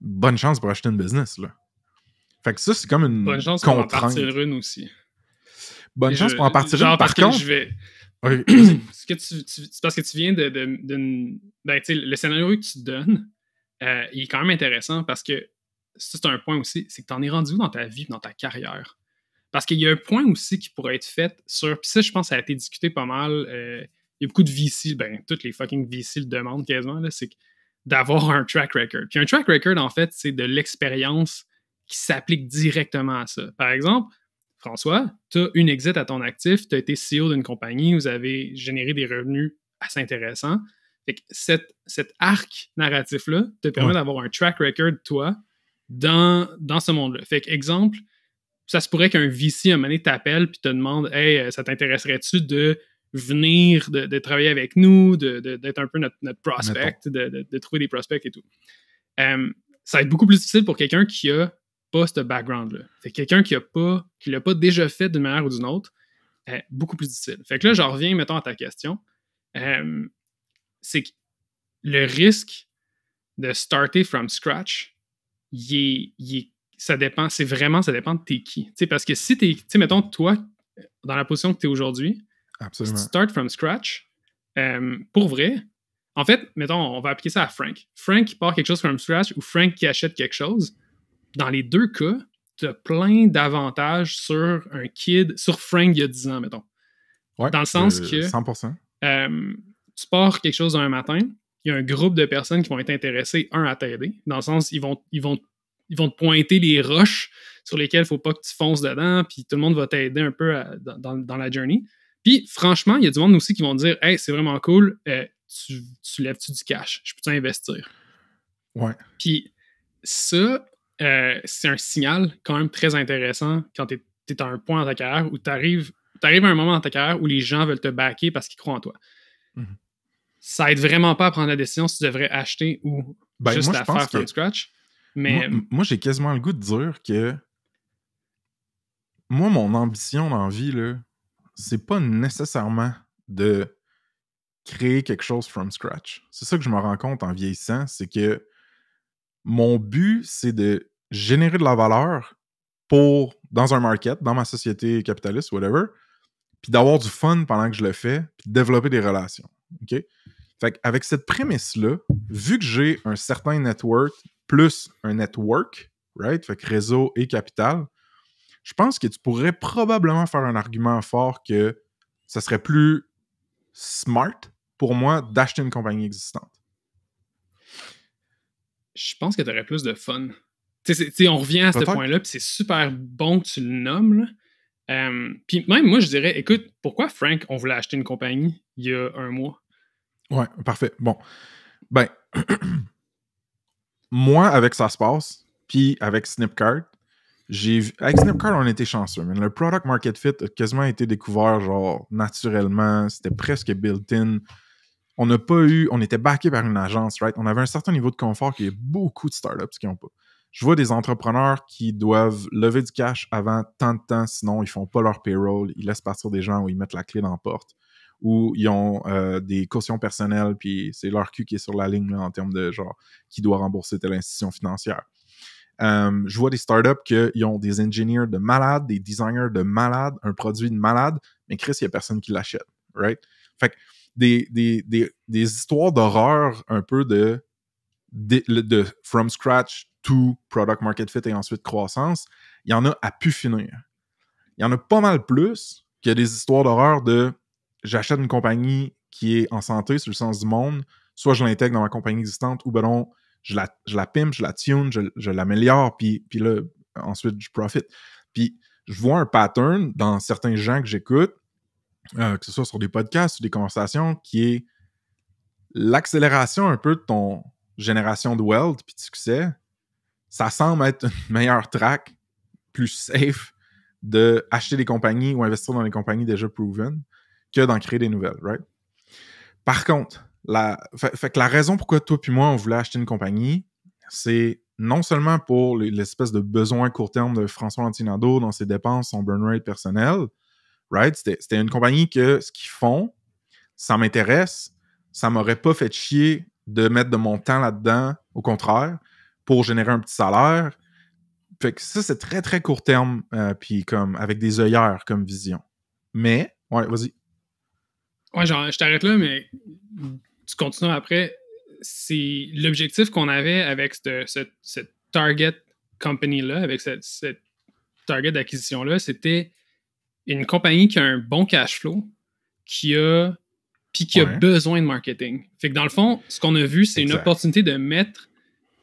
bonne chance pour acheter une business. Fait que ça, c'est comme une. Bonne chance qu'on pour en partir une aussi. Bonne chance pour en partir une. Par contre, je vais, oui. [CLEARS THROAT] c'est parce que tu viens de, d'une. Ben, le scénario que tu donnes, euh, il est quand même intéressant parce que c'est un point aussi, c'est que tu en es rendu où dans ta vie, dans ta carrière. Parce qu'il y a un point aussi qui pourrait être fait sur. Puis ça, je pense, ça a été discuté pas mal. Euh, il y a beaucoup de VC, ben, toutes les fucking VC le demandent quasiment, là, c'est d'avoir un track record. Puis un track record, en fait, c'est de l'expérience qui s'applique directement à ça. Par exemple, François, tu as une exit à ton actif, tu as été CEO d'une compagnie, vous avez généré des revenus assez intéressants. Fait que cet arc narratif-là te permet d'avoir un track record, toi, dans, dans ce monde-là. Fait que, exemple, ça se pourrait qu'un VC, un moment t'appelle puis te demande Hey, euh, ça t'intéresserait-tu de venir, de, travailler avec nous, d'être de, un peu notre, prospect, de, trouver des prospects et tout. Euh, ça va être beaucoup plus difficile pour quelqu'un qui a ce background-là. C'est quelqu'un qui a pas, qui l'a pas déjà fait d'une manière ou d'une autre, est euh, beaucoup plus difficile. Fait que là, j'en reviens, mettons, à ta question. Euh, c'est que le risque de starter from scratch, ça dépend, c'est vraiment, ça dépend de t'es qui. parce que si tu tu mettons, toi, dans la position que tu es aujourd'hui, si tu start from scratch, euh, pour vrai, en fait, mettons, on va appliquer ça à Frank. Frank qui part quelque chose from scratch ou Frank qui achète quelque chose, dans les deux cas, tu as plein d'avantages sur un kid, sur Frank il y a 10 ans, mettons. dans le sens euh, que. Euh, tu pars quelque chose un matin, il y a un groupe de personnes qui vont être intéressées, un, à t'aider. Dans le sens, ils vont, ils vont, ils vont te pointer les roches sur lesquelles il faut pas que tu fonces dedans, puis tout le monde va t'aider un peu dans, la journey. Puis, franchement, il y a du monde aussi qui vont te dire Hey, c'est vraiment cool, euh, tu, tu lèves-tu du cash Je peux-tu investir Ouais. Puis, ça, euh, c'est un signal quand même très intéressant quand tu es, à un point dans ta carrière où tu arrives, arrives, à un moment dans ta carrière où les gens veulent te backer parce qu'ils croient en toi. Mhm. Ça aide vraiment pas à prendre la décision si tu devrais acheter ou ben, juste à faire from scratch. Mais... Moi, j'ai quasiment le goût de dire que moi, mon ambition dans la vie, c'est pas nécessairement de créer quelque chose from scratch. C'est ça que je me rends compte en vieillissant, c'est que mon but, c'est de générer de la valeur pour, dans un market, dans ma société capitaliste, whatever, puis d'avoir du fun pendant que je le fais, puis de développer des relations. OK? Fait avec cette prémisse-là, vu que j'ai un certain network plus un network, right? Fait que réseau et capital, je pense que tu pourrais probablement faire un argument fort que ça serait plus smart pour moi d'acheter une compagnie existante je pense que tu aurais plus de fun. on revient à ce point-là, puis c'est super bon que tu le nommes. Euh, puis même moi, je dirais, écoute, pourquoi Frank, on voulait acheter une compagnie il y a un mois? Ouais, parfait. Bon. Ben, [CLEARS THROAT] moi, avec Ça se passe, puis avec Snipcart, j'ai Avec Snipcart, on était chanceux. Mais le product market fit a quasiment été découvert, genre, naturellement. C'était presque built-in on n'a pas eu, on était backé par une agence, right? On avait un certain niveau de confort qu'il y a beaucoup de startups qui n'ont pas. Je vois des entrepreneurs qui doivent lever du cash avant tant de temps, sinon ils font pas leur payroll, ils laissent partir des gens où ils mettent la clé dans la porte, ou ils ont euh, des cautions personnelles, puis c'est leur cul qui est sur la ligne en termes de genre qui doit rembourser telle institution financière. Euh, je vois des startups qui ont des ingénieurs de malades, des designers de malades, un produit de malade, mais Chris, il n'y a personne qui l'achète, right? Fait que des, des, histoires d'horreur un peu de, from scratch to product market fit et ensuite croissance, il y en a à pu finir. Il y en a pas mal plus que des histoires d'horreur de j'achète une compagnie qui est en santé sur le sens du monde, soit je l'intègre dans ma compagnie existante ou ben non, je la, je la pimpe, je la tune, je, l'améliore, puis, puis là, ensuite, je profite. Puis, je vois un pattern dans certains gens que j'écoute euh, que ce soit sur des podcasts ou des conversations, qui est l'accélération un peu de ton génération de wealth puis de succès, ça semble être une [LAUGHS] meilleure track, plus safe de acheter des compagnies ou investir dans des compagnies déjà proven que d'en créer des nouvelles, right? Par contre, la, raison pourquoi toi puis moi on voulait acheter une compagnie, c'est non seulement pour l'espèce de besoin court terme de François Antinando dans ses dépenses, son burn rate personnel, Right? C'était une compagnie que ce qu'ils font, ça m'intéresse, ça m'aurait pas fait chier de mettre de mon temps là-dedans, au contraire, pour générer un petit salaire. Fait que ça, c'est très, très court terme, euh, puis comme avec des œillères comme vision. Mais, ouais, vas-y. Ouais, genre, je t'arrête là, mais tu continues après. C'est l'objectif qu'on avait avec cette target company-là, avec cette target d'acquisition-là, c'était une compagnie qui a un bon cash flow, qui a puis qui a besoin de marketing. Fait que dans le fond, ce qu'on a vu, c'est une opportunité de mettre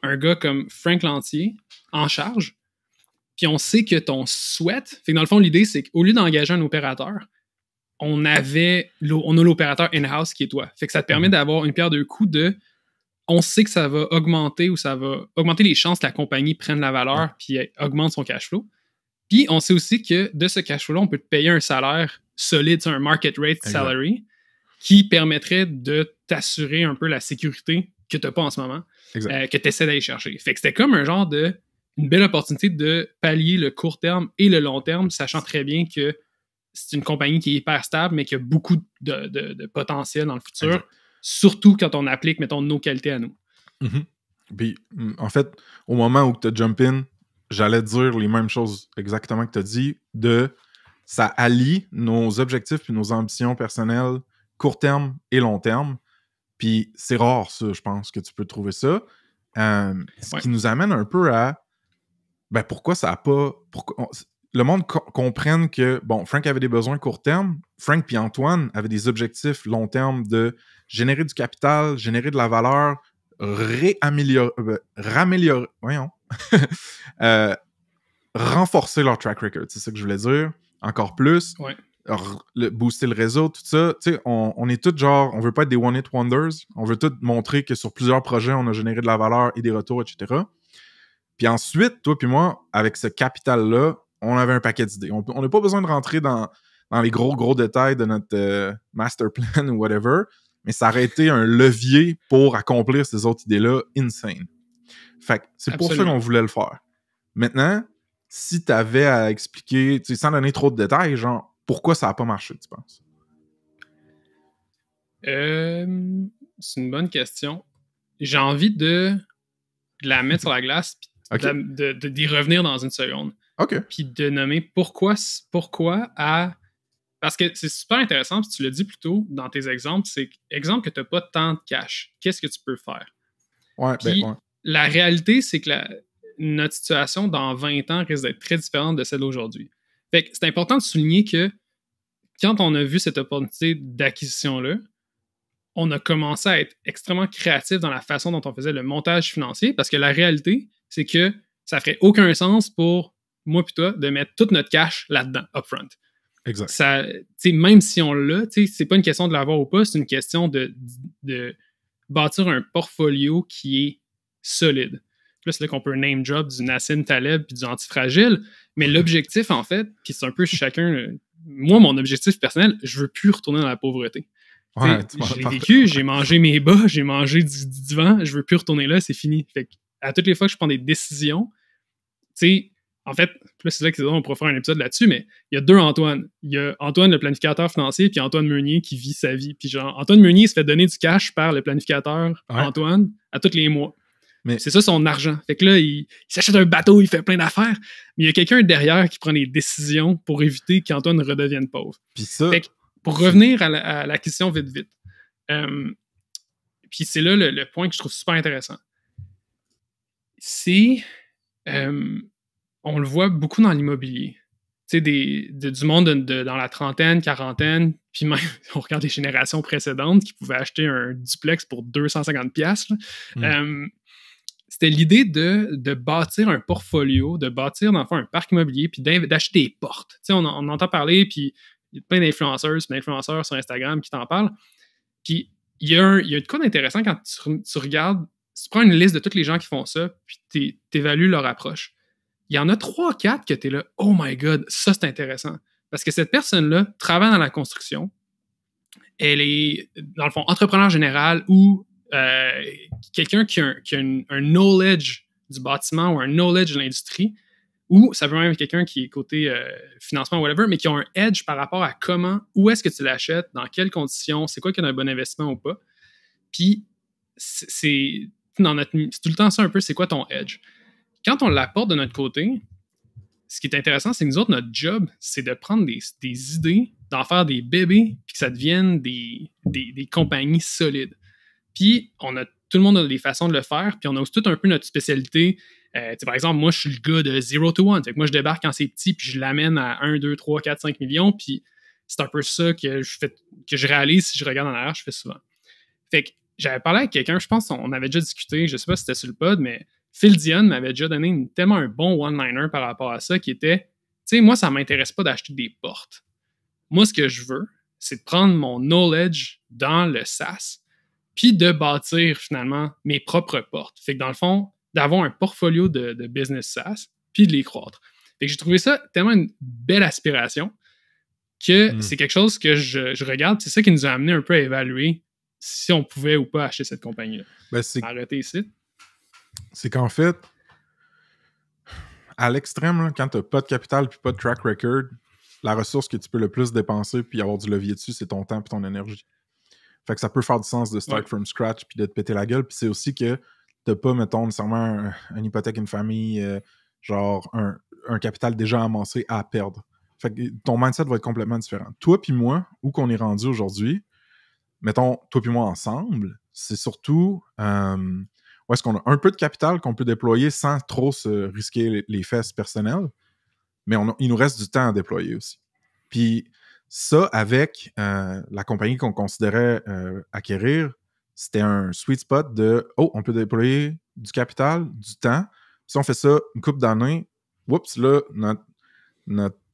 un gars comme Frank Lantier en charge. Puis on sait que ton souhaite. Fait que dans le fond, l'idée, c'est qu'au lieu d'engager un opérateur, on avait a l'opérateur in-house qui est toi. Fait que ça te permet mhm. d'avoir une paire de coups de on sait que ça va augmenter ou ça va augmenter les chances que la compagnie prenne la valeur puis augmente son cash flow on sait aussi que de ce cash flow-là, on peut te payer un salaire solide, un market rate salary, qui permettrait de t'assurer un peu la sécurité que tu n'as pas en ce moment, euh, que tu essaies d'aller chercher. Fait que c'était comme un genre de une belle opportunité de pallier le court terme et le long terme, sachant très bien que c'est une compagnie qui est hyper stable, mais qui a beaucoup de, potentiel dans le futur, surtout quand on applique, mettons, nos qualités à nous. Mhm. Puis, mm, en fait, au moment où tu as jump in, j'allais dire les mêmes choses exactement que tu as dit, de ça allie nos objectifs et nos ambitions personnelles court terme et long terme. Puis c'est rare, ça, je pense, que tu peux trouver ça. Euh, ce qui nous amène un peu à ben, pourquoi ça n'a pas. le monde comprenne que, bon, Frank avait des besoins court terme, Frank puis Antoine avaient des objectifs long terme de générer du capital, générer de la valeur, réaméliorer, euh, ben, voyons, [LAUGHS] Euh, renforcer leur track record, c'est ça que je voulais dire, encore plus. booster le réseau, tout ça. Tu sais, on, est tous genre, on veut pas être des one-hit wonders. On veut tout montrer que sur plusieurs projets, on a généré de la valeur et des retours, etc. Puis ensuite, toi puis moi, avec ce capital-là, on avait un paquet d'idées. On n'a pas besoin de rentrer dans, les gros, gros détails de notre euh, master plan [LAUGHS] ou whatever, mais ça aurait été un levier pour accomplir ces autres idées-là insane. Fait que c'est pour ça qu'on voulait le faire. Maintenant, si tu avais à expliquer, sans donner trop de détails, genre, pourquoi ça n'a pas marché, tu penses? Euh, c'est une bonne question. J'ai envie de, la mettre sur la glace, et de, d'y revenir dans une seconde. OK. Puis de nommer pourquoi, pourquoi à. Parce que c'est super intéressant, puis tu l'as dit plus dans tes exemples, c'est exemple que tu n'as pas tant de cash. Qu'est-ce que tu peux faire? Ouais, ben, la réalité, c'est que notre situation dans 20 ans risque d'être très différente de celle d'aujourd'hui. Fait c'est important de souligner que quand on a vu cette opportunité d'acquisition-là, on a commencé à être extrêmement créatif dans la façon dont on faisait le montage financier parce que la réalité, c'est que ça ferait aucun sens pour moi et toi de mettre tout notre cash là-dedans, upfront. Exact. même si on l'a, c'est pas une question de l'avoir ou pas, c'est une question de bâtir un portfolio qui est solide. Plus là, c'est là qu'on peut name job du Nassim Taleb puis du antifragile. Mais l'objectif, en fait, puis c'est un peu chacun. Euh, moi, mon objectif personnel, je veux plus retourner dans la pauvreté. j'ai vécu, j'ai mangé mes bas, j'ai mangé du, du, divan, je veux plus retourner là, c'est fini. Fait à toutes les fois que je prends des décisions, tu sais, en fait, là, c'est là que on pourra faire un épisode là-dessus, mais il y a deux Antoine. Il y a Antoine, le planificateur financier, puis Antoine Meunier qui vit sa vie. Puis genre, Antoine Meunier se fait donner du cash par le planificateur Antoine à tous les mois. C'est ça son argent. Fait que là, il, s'achète un bateau, il fait plein d'affaires. Mais il y a quelqu'un derrière qui prend les décisions pour éviter qu'Antoine redevienne pauvre. Puis ça. Fait pour revenir à la, question vite, vite. Euh, puis c'est là le, point que je trouve super intéressant. C'est. Euh, on le voit beaucoup dans l'immobilier. Tu sais, des, du monde dans la trentaine, quarantaine, puis même, [LAUGHS] on regarde les générations précédentes qui pouvaient acheter un duplex pour 250$. pièces c'était l'idée de, bâtir un portfolio, de bâtir, dans un parc immobilier, puis d'acheter des portes. Tu sais, on, entend parler, puis il y a plein d'influenceurs sur Instagram qui t'en parlent. Puis il y a, un, il y quand tu, tu, regardes, tu prends une liste de tous les gens qui font ça, puis tu évalues leur approche. Il y en a trois, quatre que tu es là, oh my God, ça c'est intéressant. Parce que cette personne-là travaille dans la construction. Elle est, dans le fond, entrepreneur général ou euh, quelqu'un qui a, un, knowledge du bâtiment ou un knowledge de l'industrie, ou ça peut même être quelqu'un qui est côté euh, financement ou whatever, mais qui a un edge par rapport à comment, où est-ce que tu l'achètes, dans quelles conditions, c'est quoi qu'il y a un bon investissement ou pas. Puis, c'est tout le temps ça un peu, c'est quoi ton edge. Quand on l'apporte de notre côté, ce qui est intéressant, c'est que nous autres, notre job, c'est de prendre des, idées, d'en faire des bébés, puis que ça devienne des compagnies solides. Puis on a tout le monde a des façons de le faire, puis on a aussi tout un peu notre spécialité. Euh, par exemple, moi, je suis le gars de 0 to 1. Moi, je débarque quand c'est petit, puis je l'amène à 1, 2, 3, 4, 5 millions. Puis c'est un peu ça que je, que je réalise si je regarde en arrière, je fais souvent. Fait que j'avais parlé avec quelqu'un, je pense qu'on avait déjà discuté, je sais pas si c'était sur le pod, mais Phil Dion m'avait déjà donné tellement un bon one-liner par rapport à ça qui était Tu sais, moi, ça m'intéresse pas d'acheter des portes. Moi, ce que je veux, c'est de prendre mon knowledge dans le SaaS puis de bâtir finalement mes propres portes. Fait que dans le fond, d'avoir un portfolio de, business SaaS, puis de les croître. Fait que j'ai trouvé ça tellement une belle aspiration que mm. c'est quelque chose que je, regarde. C'est ça qui nous a amené un peu à évaluer si on pouvait ou pas acheter cette compagnie-là. Ben, arrêter ici. C'est qu'en fait, à l'extrême, quand tu n'as pas de capital puis pas de track record, la ressource que tu peux le plus dépenser puis avoir du levier dessus, c'est ton temps et ton énergie. Fait que ça peut faire du sens de start from scratch puis de te péter la gueule. Puis c'est aussi que t'as pas, mettons, nécessairement une hypothèque, une famille, euh, genre un, capital déjà amassé à perdre. Fait que ton mindset va être complètement différent. Toi puis moi, où qu'on est rendu aujourd'hui, mettons, toi puis moi ensemble, c'est surtout où est-ce qu'on a un peu de capital qu'on peut déployer sans trop se risquer les fesses personnelles, mais il nous reste du temps à déployer aussi. Puis ça, avec euh, la compagnie qu'on considérait euh, acquérir, c'était un sweet spot de Oh, on peut déployer du capital, du temps. Si on fait ça une coupe d'années, oups, là, notre,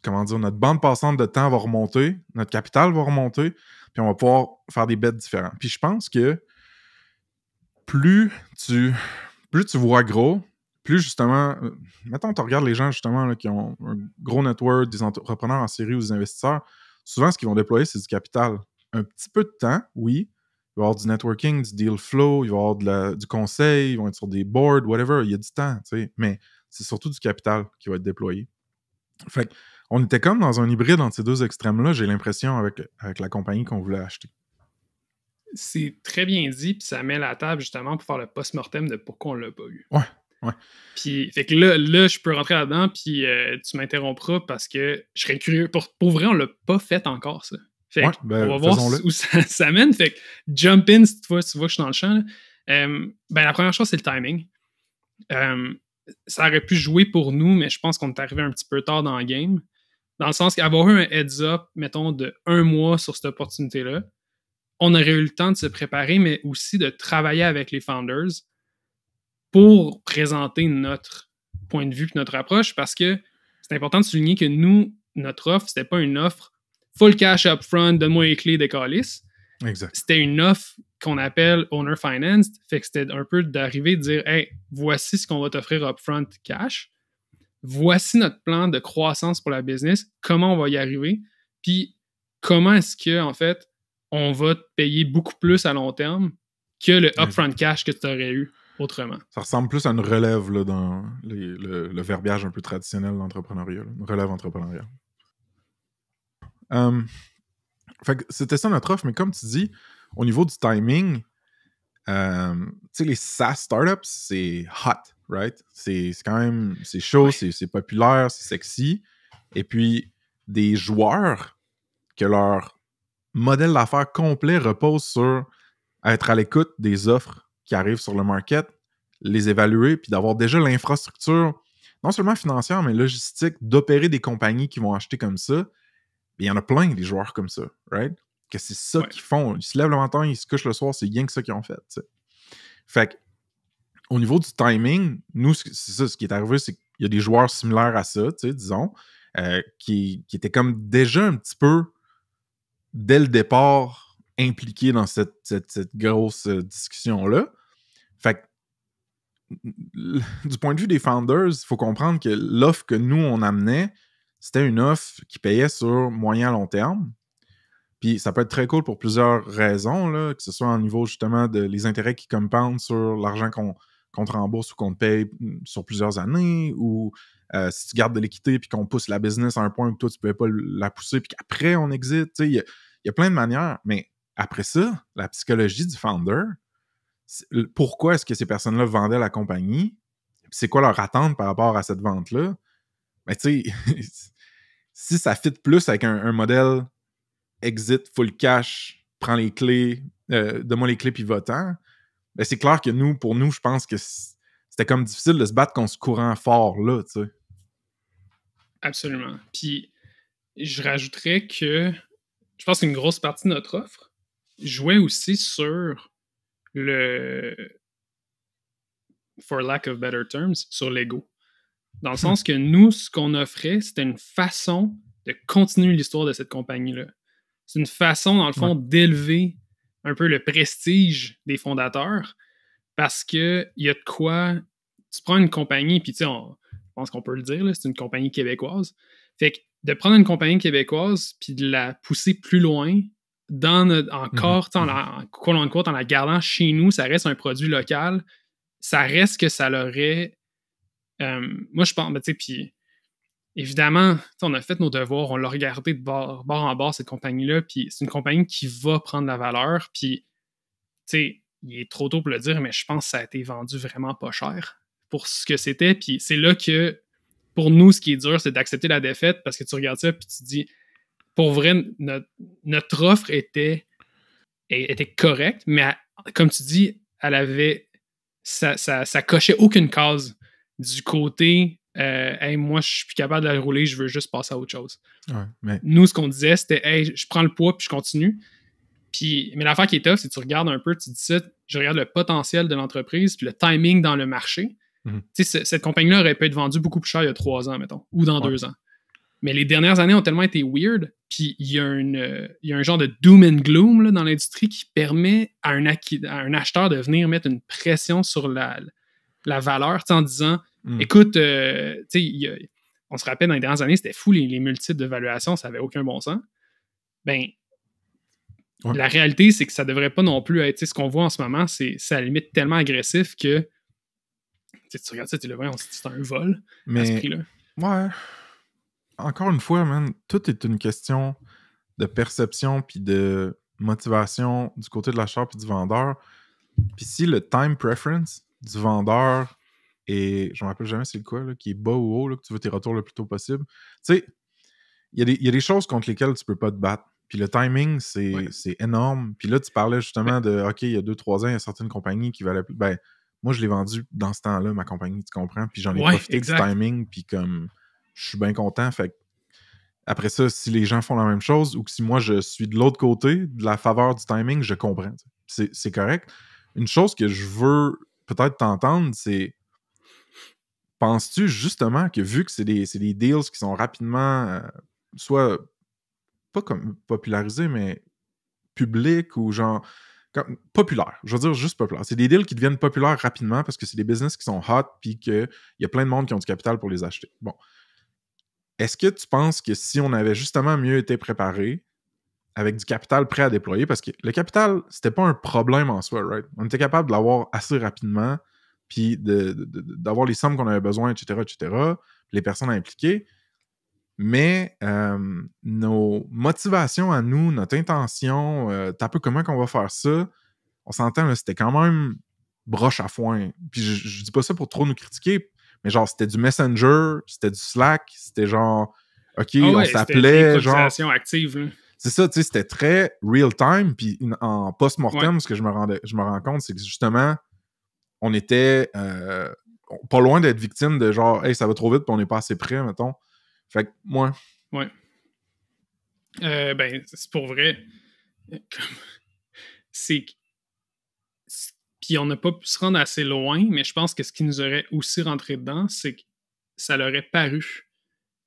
comment dire, notre bande passante de temps va remonter, notre capital va remonter, puis on va pouvoir faire des bêtes différents. Puis je pense que plus tu, plus tu vois gros, plus justement, Maintenant, euh, mettons, tu regardes les gens justement qui ont un gros network, des entrepreneurs en série ou des investisseurs, souvent, ce qu'ils vont déployer, c'est du capital. Un petit peu de temps, oui. Il va y avoir du networking, du deal flow, il va y avoir du conseil, ils vont être sur des boards, whatever. Il y a du temps, tu sais. Mais c'est surtout du capital qui va être déployé. Fait on était comme dans un hybride entre ces deux extrêmes-là, j'ai l'impression, avec, avec la compagnie qu'on voulait acheter. C'est très bien dit, puis ça met la table justement pour faire le post-mortem de pourquoi on ne l'a pas eu. Ouais, puis, fait que là, je peux rentrer là-dedans, puis euh, tu m'interrompras parce que je serais curieux. Pour, pour vrai, on l'a pas fait encore, ça. Fait ben, on va voir où [LAUGHS] ça, mène. Fait jump in, si tu vois, que je suis dans le champ. Euh, ben, la première chose, c'est le timing. Euh, ça aurait pu jouer pour nous, mais je pense qu'on est arrivé un petit peu tard dans le game. Dans le sens qu'avoir eu un heads-up, mettons, de un mois sur cette opportunité-là, on aurait eu le temps de se préparer, mais aussi de travailler avec les founders pour présenter notre point de vue et notre approche parce que c'est important de souligner que nous, notre offre, c'était pas une offre full cash upfront, donne-moi les clés, décalisse. Exact. C'était une offre qu'on appelle owner financed. Fait que c'était un peu d'arriver et de dire Hey, voici ce qu'on va t'offrir upfront cash. Voici notre plan de croissance pour la business. Comment on va y arriver? Puis comment est-ce que, en fait, on va te payer beaucoup plus à long terme que le upfront cash que tu aurais eu autrement. Ça ressemble plus à une relève dans le, verbiage un peu traditionnel d'entrepreneuriat, une relève entrepreneuriale. Hum, c'était ça notre offre, mais comme tu dis, au niveau du timing, hum, tu sais, les SaaS startups, c'est hot, right? C'est quand même, c'est chaud, c'est populaire, c'est sexy. Et puis, des joueurs que leur modèle d'affaires complet repose sur être à l'écoute des offres qui arrivent sur le market, les évaluer, puis d'avoir déjà l'infrastructure, non seulement financière, mais logistique, d'opérer des compagnies qui vont acheter comme ça. Il y en a plein des joueurs comme ça, right? Que c'est ça qu'ils font. Ils se lèvent le matin, ils se couchent le soir, c'est rien que ça qu'ils ont fait. Fait au niveau du timing, nous, c'est ça, ce qui est arrivé, c'est qu'il y a des joueurs similaires à ça, disons, euh, qui, qui étaient comme déjà un petit peu, dès le départ, impliqués dans cette grosse euh, discussion-là du point de vue des founders, il faut comprendre que l'offre que nous, on amenait, c'était une offre qui payait sur moyen long terme. Puis ça peut être très cool pour plusieurs raisons, là, que ce soit au niveau justement des les intérêts qui compoundent sur l'argent qu'on te rembourse ou qu'on te paye mm, sur plusieurs années, ou euh, si tu gardes de l'équité puis qu'on pousse la business à un point où toi tu ne pouvais pas la pousser, puis qu'après on exit. Il y, y, a plein de manières, mais après ça, la psychologie du founder, pourquoi est-ce que ces personnes-là vendaient la compagnie, c'est quoi leur attente par rapport à cette vente-là, Mais ben, tu sais, [LAUGHS] si ça fit plus avec un, modèle exit, full cash, prends les clés, euh, donne-moi les clés pivotant, Mais ben, c'est clair que nous, pour nous, je pense que c'était comme difficile de se battre contre ce courant fort-là, tu Absolument. Puis, je rajouterais que je pense qu'une grosse partie de notre offre jouait aussi sur le for lack of better terms, sur l'ego. Dans le hmm. sens que nous, ce qu'on offrait, c'était une façon de continuer l'histoire de cette compagnie-là. C'est une façon, dans le fond, d'élever un peu le prestige des fondateurs parce qu'il y a de quoi. Tu prends une compagnie, puis tu sais, je pense qu'on peut le dire, c'est une compagnie québécoise. Fait que de prendre une compagnie québécoise puis de la pousser plus loin, dans encore, en, mhm. en, la gardant chez nous, ça reste un produit local. Ça reste que ça l'aurait. Euh, moi, je pense, ben, tu sais, puis évidemment, on a fait nos devoirs, on l'a regardé de bord, en bord, cette compagnie-là, puis c'est une compagnie qui va prendre la valeur, puis, tu sais, il est trop tôt pour le dire, mais je pense que ça a été vendu vraiment pas cher pour ce que c'était, puis c'est là que, pour nous, ce qui est dur, c'est d'accepter la défaite, parce que tu regardes ça, puis tu te dis, pour vrai, notre, offre était, était correcte, mais comme tu dis, elle avait. Ça, ça, cochait aucune case du côté euh, moi, je suis plus capable de la rouler, je veux juste passer à autre chose. Nous, ce qu'on disait, c'était hey, je prends le poids puis je continue. Puis, mais l'affaire qui est tough, c'est tu regardes un peu, tu dis ça, je regarde le potentiel de l'entreprise puis le timing dans le marché. Mhm. Cette compagnie-là aurait pu être vendue beaucoup plus cher il y a trois ans, mettons, ou dans deux ans. Mais les dernières années ont tellement été weird, puis il y, a euh, un genre de doom and gloom dans l'industrie qui permet à un, un, acheteur de venir mettre une pression sur la, la valeur en disant hmm. écoute, euh, on se rappelle dans les dernières années, c'était fou, les, multiples de valuation, ça n'avait aucun bon sens. Ben, la réalité, c'est que ça ne devrait pas non plus être. Ce qu'on voit en ce moment, c'est à la limite tellement agressif que tu regardes ça, tu le vois, c'est un vol mais, à ce prix-là. Ouais encore une fois, man, tout est une question de perception puis de motivation du côté de l'acheteur puis du vendeur. Puis si le time preference du vendeur et je me rappelle jamais c'est quoi, qui est bas ou haut, que tu veux tes retours le plus tôt possible, tu sais, il y, a des choses contre lesquelles tu peux pas te battre. Puis le timing, c'est énorme. Puis là, tu parlais justement de, OK, il y a 2-3 ans, il y a certaines compagnies qui valaient plus. Ben, moi, je l'ai vendu dans ce temps-là, ma compagnie, tu comprends? Puis j'en ai profité du timing, puis comme je suis bien content. après ça, si les gens font la même chose ou que si moi je suis de l'autre côté, de la faveur du timing, je comprends. C'est correct. Une chose que je veux peut-être t'entendre, c'est penses-tu justement que vu que c'est des, des, deals qui sont rapidement euh, soit pas comme popularisés, mais publics ou genre comme, populaires. Je veux dire juste populaire. C'est des deals qui deviennent populaires rapidement parce que c'est des business qui sont hot puis qu'il y a plein de monde qui ont du capital pour les acheter. Bon. Est-ce que tu penses que si on avait justement mieux été préparé, avec du capital prêt à déployer, parce que le capital, c'était pas un problème en soi, right? On était capable de l'avoir assez rapidement, puis d'avoir les sommes qu'on avait besoin, etc., etc., les personnes impliquées. Mais euh, nos motivations à nous, notre intention, euh, t'as peu comment qu'on va faire ça, on s'entend, c'était quand même broche à foin. Puis je, je dis pas ça pour trop nous critiquer, mais genre, c'était du Messenger, c'était du Slack, c'était genre, OK, ah on s'appelait. genre active. C'est ça, tu sais, c'était très real-time. Puis en post-mortem, ce que je me, rendais, je me rends compte, c'est que justement, on était euh, pas loin d'être victime de genre, hey, ça va trop vite, puis on n'est pas assez prêt, mettons. Fait que, moi. Ouais. Euh, ben, c'est pour vrai. C'est puis on n'a pas pu se rendre assez loin, mais je pense que ce qui nous aurait aussi rentré dedans, c'est que ça leur aurait paru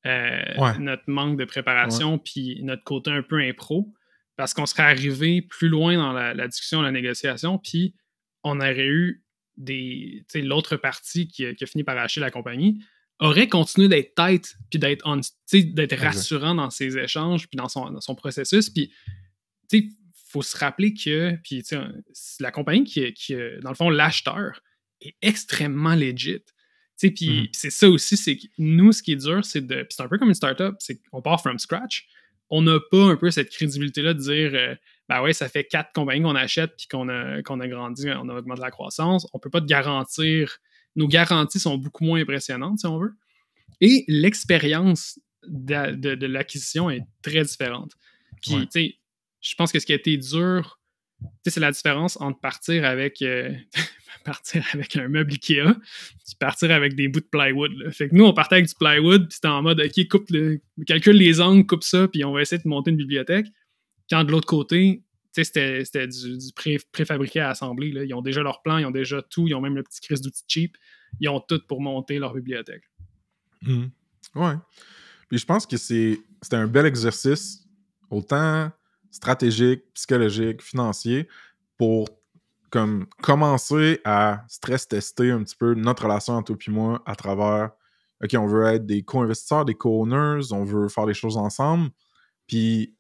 euh, notre manque de préparation, puis notre côté un peu impro, parce qu'on serait arrivé plus loin dans la, discussion, la négociation, puis on aurait eu des. L'autre partie qui a, qui fini par acheter la compagnie aurait continué d'être tête, puis d'être d'être rassurant dans ses échanges, puis dans son, son processus. Puis, tu sais, faut se rappeler que puis, la compagnie qui, qui, dans le fond, l'acheteur est extrêmement legit. Puis mm-hmm. c'est ça aussi, c'est que nous, ce qui est dur, c'est de. c'est un peu comme une startup, c'est qu'on part from scratch. On n'a pas un peu cette crédibilité-là de dire bah ben ouais, ça fait quatre compagnies qu'on achète puis qu'on a, qu'on a grandi, on a augmenté la croissance. On ne peut pas te garantir. Nos garanties sont beaucoup moins impressionnantes, si on veut. Et l'expérience de, l'acquisition est très différente. Puis, tu je pense que ce qui a été dur, c'est la différence entre partir avec, euh, [LAUGHS] partir avec un meuble Ikea et partir avec des bouts de plywood. Fait que nous, on partait avec du plywood, puis c'était en mode, OK, coupe le, calcule les angles, coupe ça, puis on va essayer de monter une bibliothèque. Quand de l'autre côté, c'était, du, préfabriqué à assembler. Ils ont déjà leur plan, ils ont déjà tout, ils ont même le petit crise d'outils cheap. Ils ont tout pour monter leur bibliothèque. Mmh. Oui. Puis je pense que c'est, c'était un bel exercice, autant stratégique, psychologique, financier pour comme commencer à stress tester un petit peu notre relation entre toi et moi à travers OK, on veut être des co-investisseurs, des co-owners, on veut faire les choses ensemble. Puis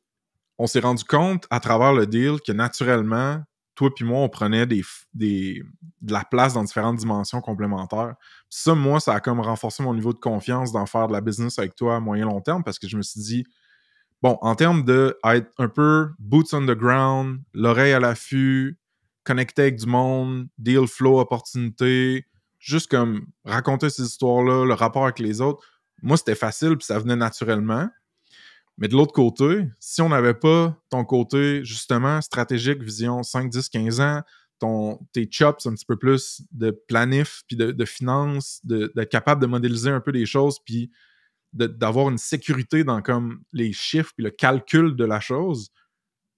on s'est rendu compte à travers le deal que naturellement, toi et moi, on prenait des, des, de la place dans différentes dimensions complémentaires. Puis ça, moi, ça a comme renforcé mon niveau de confiance d'en faire de la business avec toi à moyen long terme parce que je me suis dit, Bon, en termes de être un peu boots on the ground, l'oreille à l'affût, connecté avec du monde, deal flow, opportunité, juste comme raconter ces histoires-là, le rapport avec les autres, moi, c'était facile, puis ça venait naturellement. Mais de l'autre côté, si on n'avait pas ton côté, justement, stratégique, vision 5, 10, 15 ans, ton, tes chops un petit peu plus de planif, puis de, de finance, d'être capable de modéliser un peu des choses, puis d'avoir une sécurité dans comme les chiffres puis le calcul de la chose,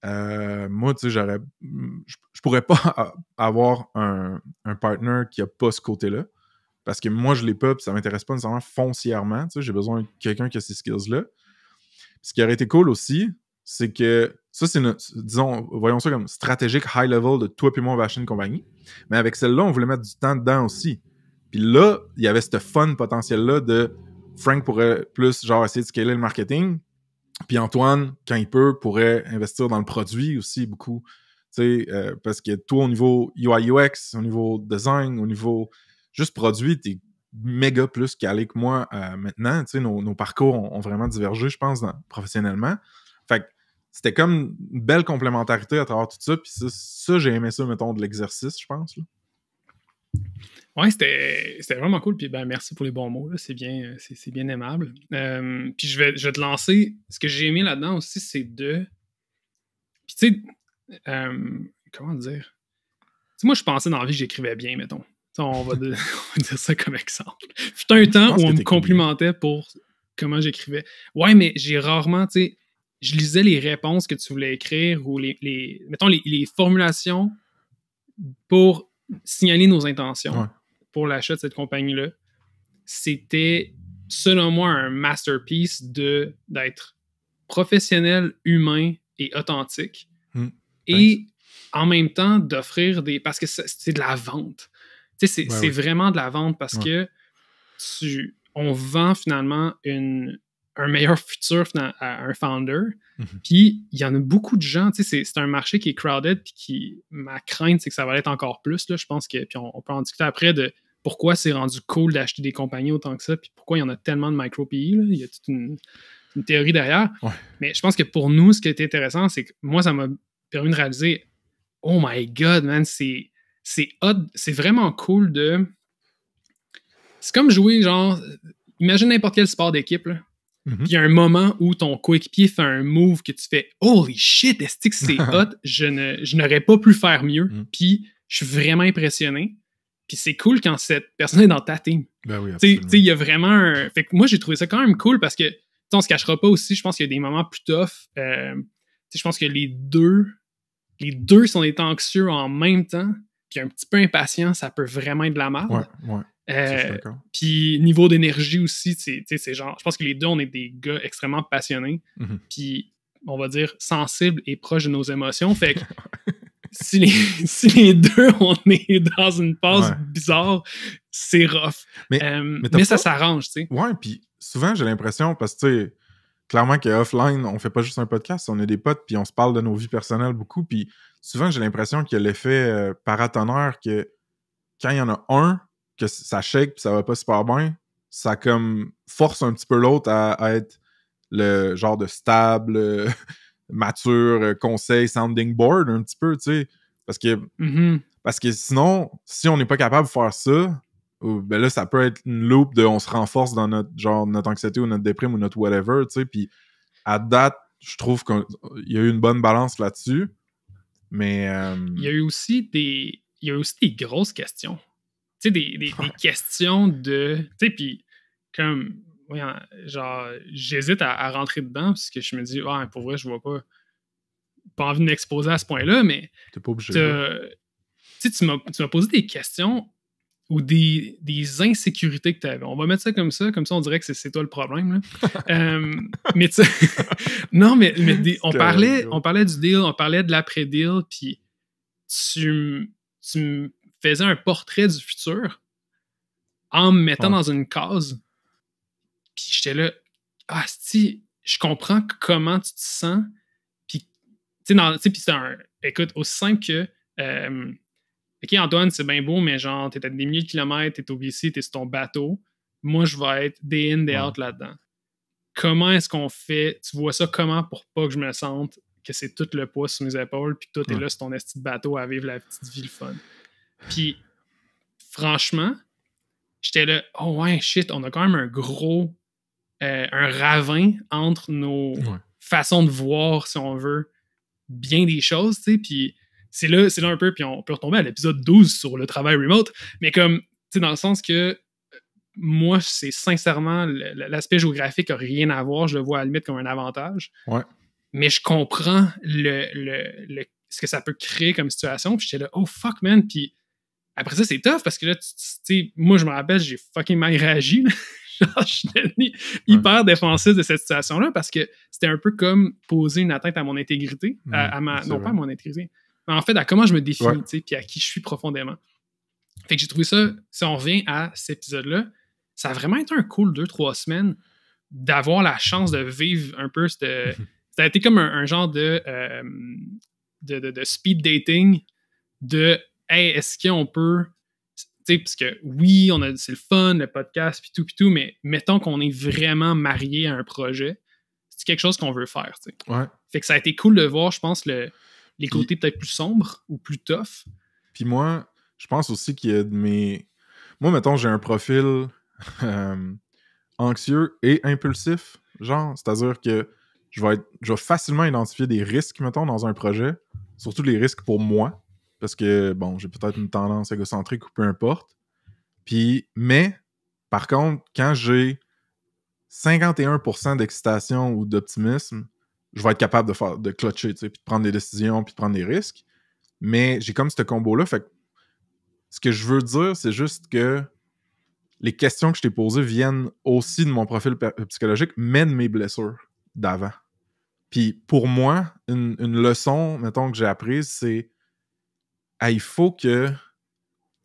euh, moi, tu sais, j'aurais, je, pourrais pas [LAUGHS] avoir un, un partner qui a pas ce côté-là. Parce que moi, je l'ai pas, puis ça m'intéresse pas nécessairement foncièrement. Tu sais, j'ai besoin de quelqu'un qui a ces skills-là. Ce qui aurait été cool aussi, c'est que ça, c'est disons, voyons ça comme stratégique high level de toi puis moi, on va compagnie. Mais avec celle-là, on voulait mettre du temps dedans aussi. Puis là, il y avait ce fun potentiel-là de Frank pourrait plus, genre, essayer de scaler le marketing. Puis Antoine, quand il peut, pourrait investir dans le produit aussi beaucoup. sais, euh, parce que toi, au niveau UI UX, au niveau design, au niveau juste produit, tu méga plus calé que moi euh, maintenant, maintenant. Nos, nos, parcours ont, vraiment divergé, je pense, professionnellement. Fait que c'était comme une belle complémentarité à travers tout ça. Puis ça, j'ai aimé ça, mettons, de l'exercice, je pense. Là. Ouais, c'était vraiment cool. Puis ben, merci pour les bons mots. C'est bien, c'est bien aimable. Euh, puis je vais, je te lancer. Ce que j'ai aimé là-dedans aussi, c'est de. Puis tu sais, euh, comment dire? moi, je pensais dans la vie que j'écrivais bien, mettons. [LAUGHS] On va, dire ça comme exemple. Fut un temps où on me complimentait pour comment j'écrivais. Ouais, mais j'ai rarement, tu sais, je lisais les réponses que tu voulais écrire ou les, mettons, les formulations pour signaler nos intentions pour l'achat de cette compagnie-là, c'était, selon moi, un masterpiece de, d'être professionnel, humain et authentique. Hmm. Et en même temps, d'offrir des. Parce que c'est de la vente. c'est vraiment de la vente parce que tu, on vend finalement une, un meilleur futur à un founder. Mhm. Puis il y en a beaucoup de gens, tu sais, c'est un marché qui est crowded, puis qui, ma crainte, c'est que ça va être encore plus, là, je pense que, puis on, peut en discuter après de pourquoi c'est rendu cool d'acheter des compagnies autant que ça, puis pourquoi il y en a tellement de micro-pays, il y a toute une, théorie derrière. Mais je pense que pour nous, ce qui est intéressant, c'est que moi, ça m'a permis de réaliser, oh my god, man, c'est c'est vraiment cool de... C'est comme jouer, genre, imagine n'importe quel sport d'équipe, Mhm. Puis il y a un moment où ton coéquipier fait un move que tu fais Holy shit, est-ce que c'est [LAUGHS] hot? Je, n'aurais pas pu faire mieux. Mhm. Puis je suis vraiment impressionné. Puis c'est cool quand cette personne est dans ta team. Ben oui, tu sais, il y a vraiment un. Fait que moi, j'ai trouvé ça quand même cool parce que, on se cachera pas aussi. Je pense qu'il y a des moments plus tough. Euh, sais, je pense que les deux, les deux, sont des anxieux en même temps, puis un petit peu impatient, ça peut vraiment être de la merde. Ouais, ouais. Euh, puis niveau d'énergie aussi, c'est genre, je pense que les deux, on est des gars extrêmement passionnés, mhm. puis on va dire sensibles et proches de nos émotions. Fait que [LAUGHS] [LAUGHS] si, les, deux, [LAUGHS] on est dans une passe bizarre, c'est rough. Mais, euh, ça s'arrange, tu sais. Ouais, puis souvent j'ai l'impression, parce que clairement qu'offline offline, on fait pas juste un podcast, on est des potes, puis on se parle de nos vies personnelles beaucoup, puis souvent j'ai l'impression qu'il y a l'effet euh, paratonneur que quand il y en a un que ça shake puis ça va pas super bien, ça comme force un petit peu l'autre à, être le genre de stable, [LAUGHS] mature, conseil, sounding board un petit peu, tu sais. Parce que, mm-hmm. parce que sinon, si on n'est pas capable de faire ça, ben là, ça peut être une loupe de on se renforce dans notre genre notre anxiété ou notre déprime ou notre whatever, tu sais. Puis à date, je trouve qu'il y a eu une bonne balance là-dessus. Mais. Euh, il y a eu aussi des. Il y a eu aussi des grosses questions sais, des, questions de. Tu sais, puis comme. genre, j'hésite à, rentrer dedans parce que je me dis, ah, pour vrai, je vois pas. Pas envie de m'exposer à ce point-là, mais. T'es pas obligé. Tu m'as posé des questions ou des, insécurités que tu avais. On va mettre ça comme ça, comme ça on dirait que c'est toi le problème. [LAUGHS] Euh, mais tu [LAUGHS] non, mais, on, parlait, on parlait du deal, on parlait de l'après-deal, puis tu, tu me faisais un portrait du futur en me mettant dans une case. Puis j'étais là, ah, si, je comprends comment tu te sens. Puis, tu sais, c'est un. Écoute, aussi simple que. Euh, OK, Antoine, c'est bien beau, mais genre, t'es à des milliers de kilomètres, t'es au BC, t'es sur ton bateau. Moi, je vais être des in, des out là-dedans. Comment est-ce qu'on fait? Tu vois ça comment pour pas que je me sente que c'est tout le poids sur mes épaules, puis que toi, t'es là sur ton esti bateau à vivre la petite vie fun. Puis, franchement, j'étais là, oh ouais, shit, on a quand même un gros, euh, un ravin entre nos façons de voir, si on veut, bien des choses, tu sais. Puis, c'est là, c'est là un peu, puis on peut retomber à l'épisode 12 sur le travail remote, mais comme, tu sais, dans le sens que euh, moi, c'est sincèrement, l'aspect géographique a rien à voir, je le vois à limite comme un avantage. Ouais. Mais je comprends le, le, ce que ça peut créer comme situation, puis j'étais là, oh fuck man, puis après ça, c'est tough parce que là, tu sais, moi, je me rappelle, j'ai fucking mal réagi. [LAUGHS] Genre, je suis hyper défensif de cette situation-là parce que c'était un peu comme poser une atteinte à mon intégrité, mmh, à, ma, non pas à mon intégrité, mais en fait à comment je me définis, tu sais, puis à qui je suis profondément. Fait que j'ai trouvé ça, si on revient à cet épisode-là, ça a vraiment été un cool deux, trois semaines d'avoir la chance de vivre un peu. ce. [LAUGHS] ça a été comme un, genre euh, de, de, speed dating de est-ce qu'on peut parce que oui, on a c'est le fun, le podcast, puis tout, puis tout, mais mettons qu'on est vraiment marié à un projet, c'est quelque chose qu'on veut faire, ouais. Fait que ça a été cool de voir, je pense, les côtés peut-être plus sombres ou plus tough. Puis moi, je pense aussi qu'il y a de mes... Moi, mettons, j'ai un profil [LAUGHS] euh, anxieux et impulsif, genre, c'est-à-dire que je vais, être, je vais facilement identifier des risques, mettons, dans un projet, surtout les risques pour moi, parce que, bon, j'ai peut-être une tendance égocentrique ou peu importe. Puis, mais, par contre, quand j'ai 51% d'excitation ou d'optimisme, je vais être capable de faire de clutcher, tu sais, puis de prendre des décisions, puis de prendre des risques. Mais j'ai comme ce combo-là. Fait ce que je veux dire, c'est juste que les questions que je t'ai posées viennent aussi de mon profil psychologique, mais de mes blessures d'avant. Puis pour moi, une, une leçon, mettons, que j'ai apprise, c'est ah, il faut que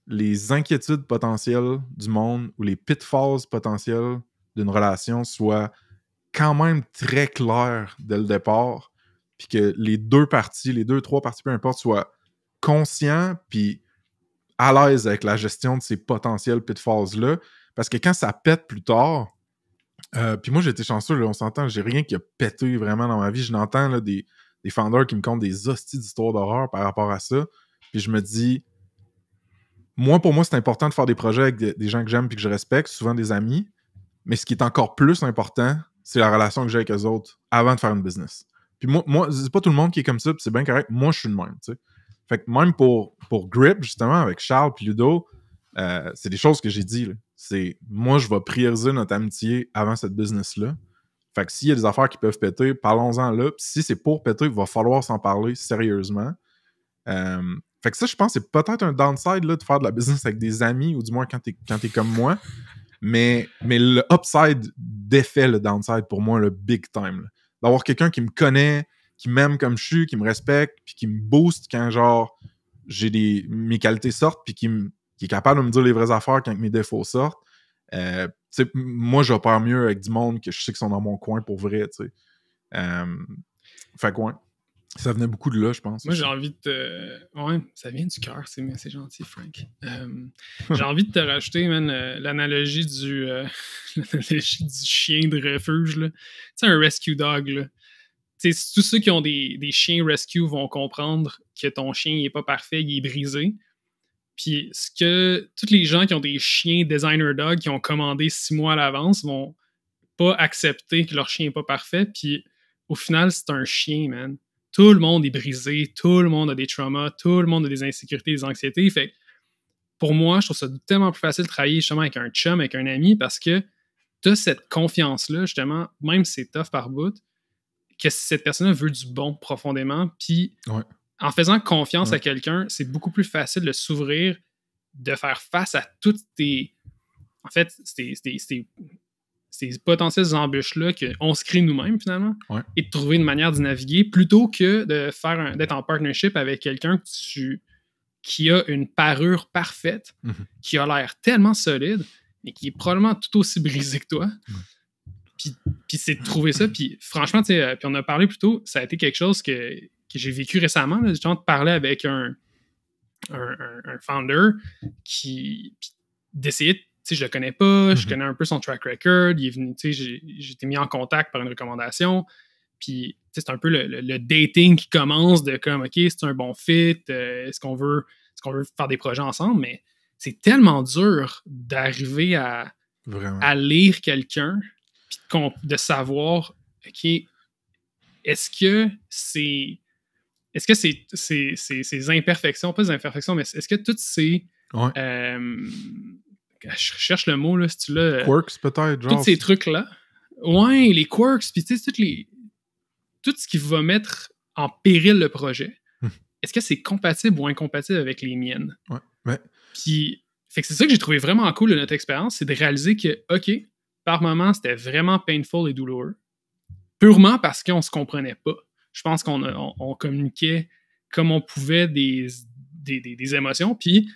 les inquiétudes potentielles du monde ou les pitfalls potentiels d'une relation soient quand même très claires dès le départ, puis que les deux parties, les deux, trois parties, peu importe, soient conscients, puis à l'aise avec la gestion de ces potentiels pitfalls-là. Parce que quand ça pète plus tard, euh, puis moi j'ai été chanceux, on s'entend, j'ai rien qui a pété vraiment dans ma vie. Je n'entends des, des qui me comptent des hosties d'histoires d'horreur par rapport à ça. Puis je me dis, moi, pour moi, c'est important de faire des projets avec des gens que j'aime et que je respecte, souvent des amis. Mais ce qui est encore plus important, c'est la relation que j'ai avec eux autres avant de faire une business. Puis moi, moi c'est pas tout le monde qui est comme ça, puis c'est bien correct. Moi, je suis le même, tu sais. Fait que même pour, pour Grip, justement, avec Charles puis Ludo, euh, c'est des choses que j'ai dit. C'est moi, je vais prioriser notre amitié avant cette business-là. Fait que s'il y a des affaires qui peuvent péter, parlons-en là. si c'est pour péter, il va falloir s'en parler sérieusement. Euh, fait que ça, je pense, c'est peut-être un downside là, de faire de la business avec des amis, ou du moins quand t'es, quand comme moi. Mais, mais le upside défait le downside pour moi, le big time. D'avoir quelqu'un qui me connaît, qui m'aime comme je suis, qui me respecte, puis qui me booste quand, genre, j'ai des, mes qualités sortent, puis qui, est capable de me dire les vraies affaires quand mes défauts sortent. Euh, moi, j'opère mieux avec du monde que je sais qu'ils sont dans mon coin pour vrai. sais. Euh, fait quoi? Ça venait beaucoup de là, je pense. Moi, j'ai envie de te. Ouais, ça vient du cœur, c'est, c'est gentil, Frank. Euh, j'ai envie de te rajouter, man, euh, l'analogie du, euh, [LAUGHS] du chien de refuge, là. Tu sais, un rescue dog, là. Tu sais, tous ceux qui ont des, chiens rescue vont comprendre que ton chien, il est pas parfait, il est brisé. Puis, ce que toutes les gens qui ont des chiens designer dog qui ont commandé six mois à l'avance vont pas accepter que leur chien n'est pas parfait. Puis, au final, c'est un chien, man tout le monde est brisé, tout le monde a des traumas, tout le monde a des insécurités, des anxiétés. Fait pour moi, je trouve ça tellement plus facile de travailler justement avec un chum, avec un ami, parce que tu cette confiance-là, justement, même si c'est tough par bout, que cette personne-là veut du bon profondément. Puis en faisant confiance à quelqu'un, c'est beaucoup plus facile de s'ouvrir, de faire face à toutes tes. En fait, c'était ces potentielles embûches-là qu'on se crée nous-mêmes finalement et de trouver une manière de naviguer plutôt que de faire d'être en partnership avec quelqu'un qui a une parure parfaite, mhm. qui a l'air tellement solide, mais qui est probablement tout aussi brisé que toi. Puis, puis c'est de trouver ça. Puis franchement, euh, puis on a parlé plus tôt, ça a été quelque chose que, j'ai vécu récemment. Là, de parler avec un, un, founder qui d'essayer de sais, je le connais pas, je mmh connais un peu son track record, il est venu, tu sais, j'étais mis en contact par une recommandation. Puis, c'est un peu le, dating qui commence de comme, OK, c'est un bon fit, euh, est-ce qu'on veut, est qu'on veut faire des projets ensemble? Mais c'est tellement dur d'arriver à, à, lire quelqu'un, puis de savoir, OK, est-ce que c'est. Est-ce que ces, ces, imperfections, pas des imperfections, mais est-ce que toutes ces. Euh, je cherche le mot, là, si l'as... Euh, quirks, peut-être, genre. Tous ces trucs-là. Ouais, les quirks, puis tu sais, tout, les... tout ce qui va mettre en péril le projet, hmm. est-ce que c'est compatible ou incompatible avec les miennes? Ouais, ouais. Puis, fait que c'est ça que j'ai trouvé vraiment cool de notre expérience, c'est de réaliser que, OK, par moments, c'était vraiment painful et douloureux, purement parce qu'on se comprenait pas. Je pense qu'on communiquait comme on pouvait des, des, émotions, puis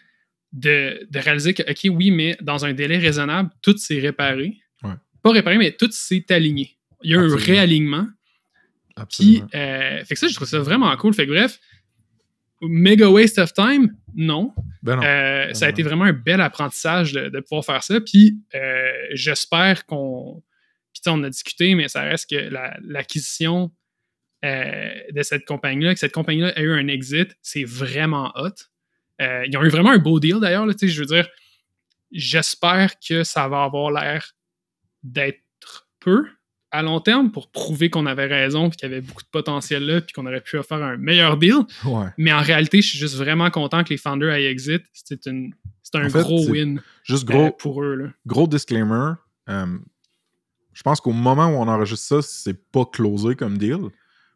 de, réaliser que, OK, oui, mais dans un délai raisonnable, tout s'est réparé. Pas réparé, mais tout s'est aligné. Il y a un réalignement. Absolument. Puis, euh, fait que ça, je trouve ça vraiment cool. Fait que bref, mega waste of time, non. Ben euh, ça a ben été vraiment un bel apprentissage de, de pouvoir faire ça. Puis, euh, j'espère qu'on. Puis, on a discuté, mais ça reste que l'acquisition de cette compagnie-là, que cette compagnie-là a eu un exit, c'est vraiment hot. Euh, ils ont eu vraiment un beau deal d'ailleurs. Je veux dire, j'espère que ça va avoir l'air d'être peu à long terme pour prouver qu'on avait raison, puis qu'il y avait beaucoup de potentiel là, puis qu'on aurait pu offrir un meilleur deal. Mais en réalité, je suis juste vraiment content que les founders aillent exit. C'est un gros win juste euh, gros, pour eux. Là. Gros disclaimer. Euh, je pense qu'au moment où on enregistre ça, c'est pas closé comme deal.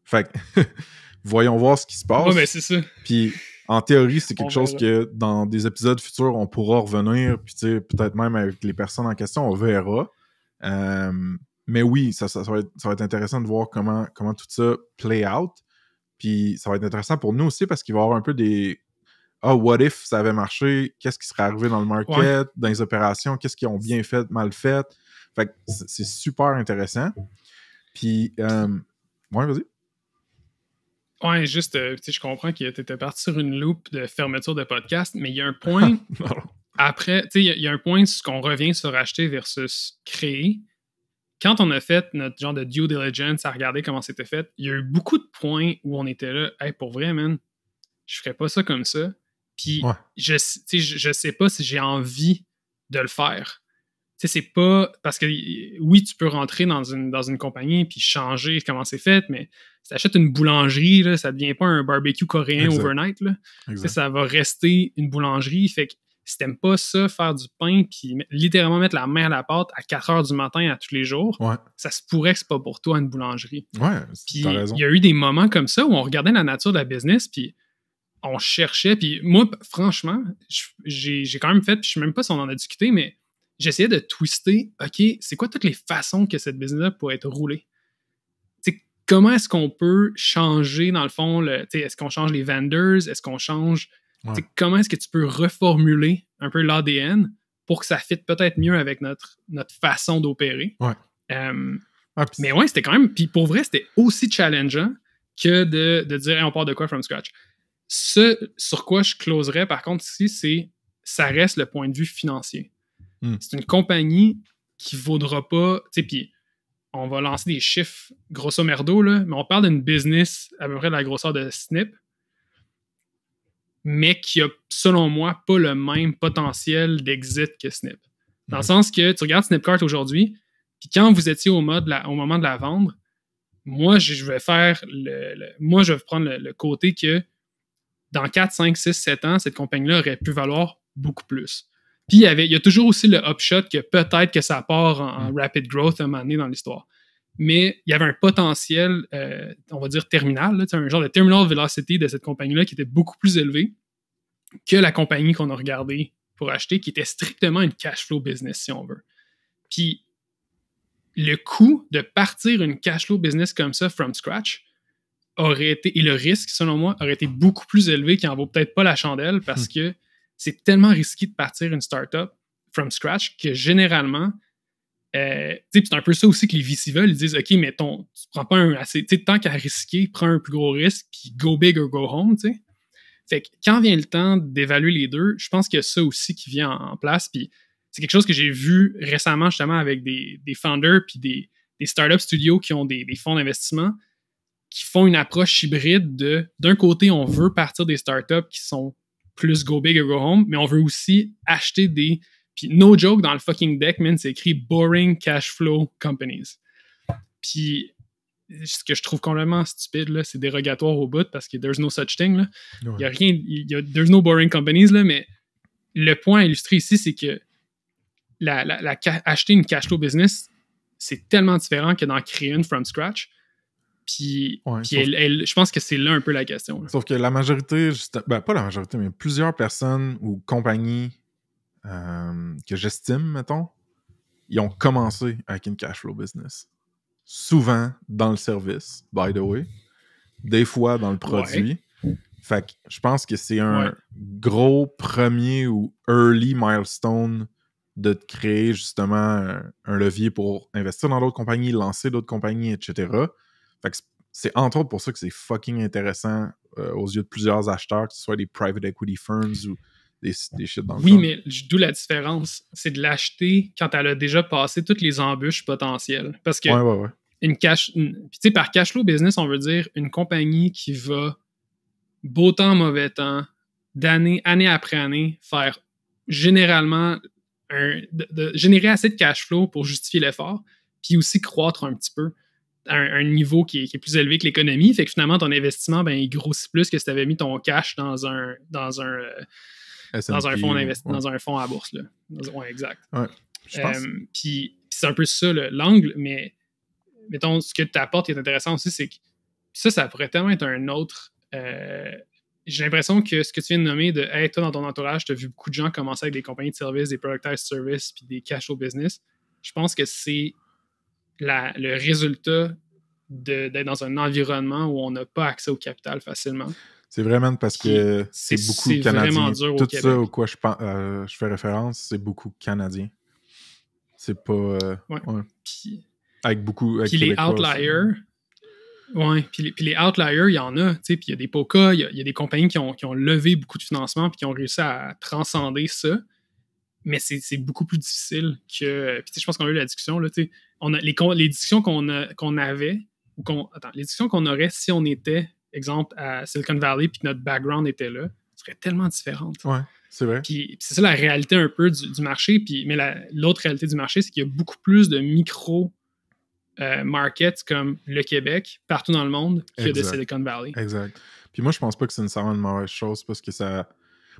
Fait que [LAUGHS] voyons voir ce qui se passe. Oui, mais ben, c'est ça. Puis en théorie, c'est quelque ben chose que dans des épisodes futurs, on pourra revenir, puis peut-être même avec les personnes en question, on verra. Euh, mais oui, ça, va être, intéressant de voir comment, comment tout ça play out. Puis ça va être intéressant pour nous aussi parce qu'il va y avoir un peu des. Ah, what if ça avait marché? Qu'est-ce qui serait arrivé dans le market, dans les opérations? Qu'est-ce qu'ils ont bien fait, mal fait? Fait que c'est super intéressant. Puis, euh... vas-y. Ouais, juste, euh, je comprends que tu étais parti sur une loupe de fermeture de podcast, mais il y a un point. [LAUGHS] après, tu sais, il y, a un point qu'on revient sur acheter versus créer. Quand on a fait notre genre de due diligence à regarder comment c'était fait, il y a eu beaucoup de points où on était là, hey, pour vrai, man, je ferais pas ça comme ça. Puis, je, je, je sais pas si j'ai envie de le faire c'est pas parce que oui, tu peux rentrer dans une, dans une compagnie puis changer comment c'est fait, mais si achètes une boulangerie, ça ne devient pas un barbecue coréen overnight. Là. Ça, ça va rester une boulangerie. Fait que si pas ça, faire du pain, puis littéralement mettre la main à la porte à 4 heures du matin à tous les jours, ça se pourrait que c'est pas pour toi une boulangerie. Ouais, puis il y a eu des moments comme ça où on regardait la nature de la business, puis on cherchait, puis moi, franchement, j'ai quand même fait, puis je sais même pas si on en a discuté, mais j'essayais de twister, OK, c'est quoi toutes les façons que cette business-là pourrait être roulée? comment est-ce qu'on peut changer, dans le fond, le, est-ce qu'on change les vendors, est-ce qu'on change, comment est-ce que tu peux reformuler un peu l'ADN pour que ça fitte peut-être mieux avec notre, notre façon d'opérer. Euh, ah, mais ouais, c'était quand même, puis pour vrai, c'était aussi challengeant que de, dire on part de quoi from scratch. Ce sur quoi je closerais par contre ici, c'est ça reste le point de vue financier. Hmm. C'est une compagnie qui vaudra pas, tu sais, puis on va lancer des chiffres grosso merdo, mais on parle d'une business à peu près de la grosseur de Snip, mais qui a, selon moi, pas le même potentiel d'exit que Snip. Dans le sens que tu regardes Snipcart aujourd'hui, puis quand vous étiez au, mode au moment de la vendre, moi, je vais faire le, moi, je vais prendre le, le, côté que dans 4, 5, 6, 7 ans, cette compagnie-là aurait pu valoir beaucoup plus. Puis il y a toujours aussi le upshot que peut-être que ça part en, mm. rapid growth à un moment donné dans l'histoire. Mais il y avait un potentiel, euh, on va dire terminal, C'est un genre de terminal velocity de cette compagnie-là qui était beaucoup plus élevé que la compagnie qu'on a regardée pour acheter, qui était strictement une cash flow business, si on veut. Puis le coût de partir une cash flow business comme ça from scratch aurait été, et le risque, selon moi, aurait été beaucoup plus élevé qui en vaut peut-être pas la chandelle parce mm. que c'est tellement risqué de partir une startup from scratch que généralement, euh, c'est un peu ça aussi que les VC veulent. Ils disent OK, mais ton, tu prends pas un assez. Tant qu'à risquer, prends un plus gros risque, puis go big or go home. tu sais. Fait que quand vient le temps d'évaluer les deux, je pense qu'il y a ça aussi qui vient en, place. Puis c'est quelque chose que j'ai vu récemment justement avec des, des founders puis des, startups studios qui ont des fonds d'investissement qui font une approche hybride de d'un côté, on veut partir des startups qui sont plus go big or go home, mais on veut aussi acheter des. Puis no joke, dans le fucking deck, man, c'est écrit boring cash flow companies. Puis ce que je trouve complètement stupide, là, c'est dérogatoire au bout parce que there's no such thing. Il y a rien, there's no boring companies, mais le point illustré ici, c'est que la, acheter une cash flow business, c'est tellement différent que d'en créer une from scratch. Puis, je pense que c'est là un peu la question. Sauf que la majorité, ben, pas la majorité, mais plusieurs personnes ou compagnies euh, que j'estime, mettons, ils ont commencé avec une cash flow business. Souvent dans le service, by the way. Des fois dans le produit. Fait que je pense que c'est un gros premier ou early milestone de créer justement un levier pour investir dans d'autres compagnies, lancer d'autres compagnies, etc c'est entre autres pour ça que c'est fucking intéressant euh, aux yeux de plusieurs acheteurs, que ce soit des private equity firms ou des, shit dans Oui, mais d'où la différence. C'est de l'acheter quand elle a déjà passé toutes les embûches potentielles. Parce que une cash. tu sais, par cash flow business, on veut dire une compagnie qui va beau temps, mauvais temps, d'année, année après année, faire généralement un, de, générer assez de cash flow pour justifier l'effort, puis aussi croître un petit peu un, niveau qui est, plus élevé que l'économie. Fait que finalement, ton investissement, ben, il grossit plus que si tu avais mis ton cash dans un, dans un, euh, dans un fonds dans un à bourse. Là. exact. Euh, puis c'est un peu ça l'angle, mais mettons, ce que tu apportes est intéressant aussi, c'est que ça, ça pourrait tellement être un autre. Euh, j'ai l'impression que ce que tu viens de nommer de Hey, toi, dans ton entourage, tu as vu beaucoup de gens commencer avec des compagnies de services, des productized services, puis des cash flow business. Je pense que c'est le résultat d'être dans un environnement où on n'a pas accès au capital facilement. C'est vraiment parce que c'est beaucoup canadien. Tout ça au quoi euh, je, fais référence, c'est beaucoup canadien. C'est pas. Euh, avec beaucoup. puis les outliers. Ouais, puis les, outliers, il y en a. Puis il y a des POCA, il y a, des compagnies qui ont, qui ont, levé beaucoup de financement puis qui ont réussi à transcender ça mais c'est beaucoup plus difficile que. Euh, puis je pense qu'on a eu la discussion, là, on a, les, les discussions qu'on qu'on avait, ou qu'on. Attends, les discussions qu'on aurait si on était, exemple, à Silicon Valley, puis que notre background était là, serait tellement différente. Ouais, c'est vrai. Puis, c'est ça la réalité un peu du, marché. Puis, mais l'autre réalité du marché, c'est qu'il y a beaucoup plus de micro. market euh, markets comme le Québec, partout dans le monde, qu'il de Silicon Valley. Exact. Puis moi, je pense pas que c'est une une mauvaise chose parce que ça,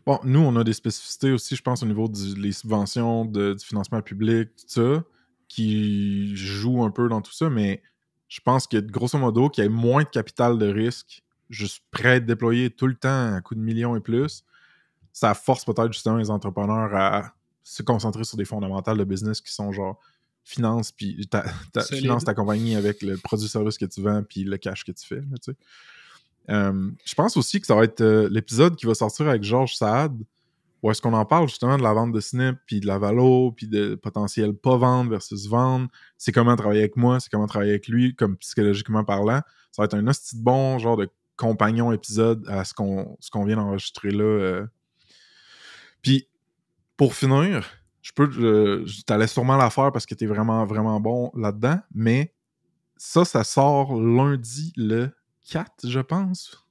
Bon, nous, on a des spécificités aussi, je pense, au niveau des subventions, du financement public, tout ça, qui jouent un peu dans tout ça, mais je pense que, grosso modo, qu'il y ait moins de capital de risque, juste prêt à déployer tout le temps à coup de millions et plus, ça force peut-être justement les entrepreneurs à se concentrer sur des fondamentales de business qui sont genre finance, puis ta, ta compagnie avec le produit-service que tu vends, puis le cash que tu fais. Euh, je pense aussi que ça va être euh, l'épisode qui va sortir avec Georges Saad, où est-ce qu'on en parle justement de la vente de Snip, puis de la valo, puis de potentiel pas vendre versus vendre. C'est comment travailler avec moi, c'est comment travailler avec lui, comme psychologiquement parlant. Ça va être un hostie bon genre de compagnon épisode à ce qu'on vient d'enregistrer là. Euh. Puis, pour finir, je peux, t'allais sûrement la faire parce que t'es vraiment, vraiment bon là-dedans, mais ça, ça sort lundi le 4, je pense.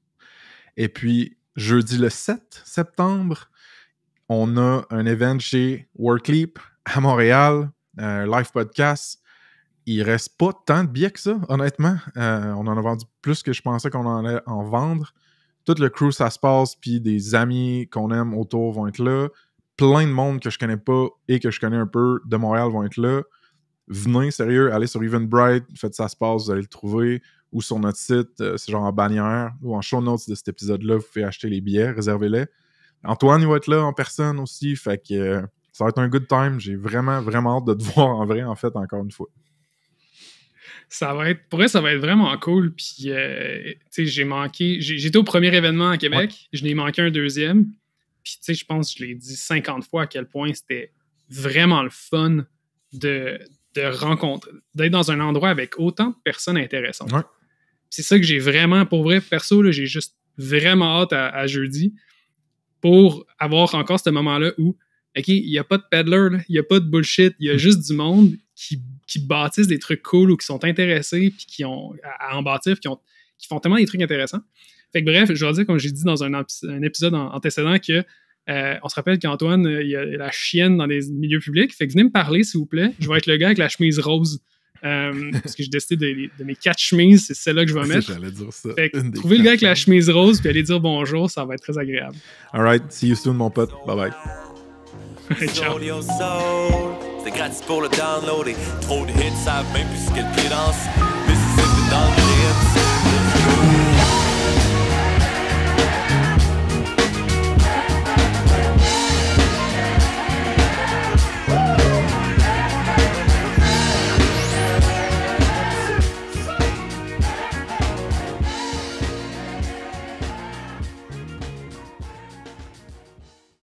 Et puis, jeudi le 7 septembre, on a un event chez Workleap à Montréal, un live podcast. Il reste pas tant de billets que ça, honnêtement. Euh, on en a vendu plus que je pensais qu'on allait en vendre. Tout le crew, ça se passe, puis des amis qu'on aime autour vont être là. Plein de monde que je connais pas et que je connais un peu de Montréal vont être là. Venez, sérieux, allez sur Eventbrite, faites ça se passe, vous allez le trouver ou sur notre site, euh, c'est genre en bannière ou en show notes de cet épisode-là, vous pouvez acheter les billets, réservez-les. Antoine il va être là en personne aussi, fait que euh, ça va être un good time. J'ai vraiment, vraiment hâte de te [LAUGHS] voir en vrai, en fait, encore une fois. Ça va être, pour vrai, ça va être vraiment cool. Puis, euh, tu sais, j'ai manqué, j'étais au premier événement à Québec, je n'ai manqué un deuxième. Puis, tu sais, je pense je l'ai dit 50 fois à quel point c'était vraiment le fun de, de rencontrer, d'être dans un endroit avec autant de personnes intéressantes. C'est ça que j'ai vraiment, pour vrai, perso, j'ai juste vraiment hâte à, jeudi pour avoir encore ce moment-là où, OK, il n'y a pas de peddler, il n'y a pas de bullshit, il y a mm. juste du monde qui, qui, bâtissent des trucs cool ou qui sont intéressés puis qui ont à, en bâtir, qui, qui font tellement des trucs intéressants. Fait que bref, je vais dire, comme j'ai dit dans un, épisode antécédent, que euh, on se rappelle qu'Antoine, euh, il a la chienne dans des milieux publics. Fait que venez me parler, s'il vous plaît. Je vais être le gars avec la chemise rose. Euh, parce que j'ai décidé de, de, mes quatre chemises, c'est celle-là que je vais mettre. J'allais dire ça. Fait que, trouver le gars avec la chemise rose puis aller dire bonjour, ça va être très agréable. Alright, see you soon, mon pote. Bye bye. [LAUGHS] Ciao. C'est gratis pour le hits même plus ce qu'elle pied danse. Mississippi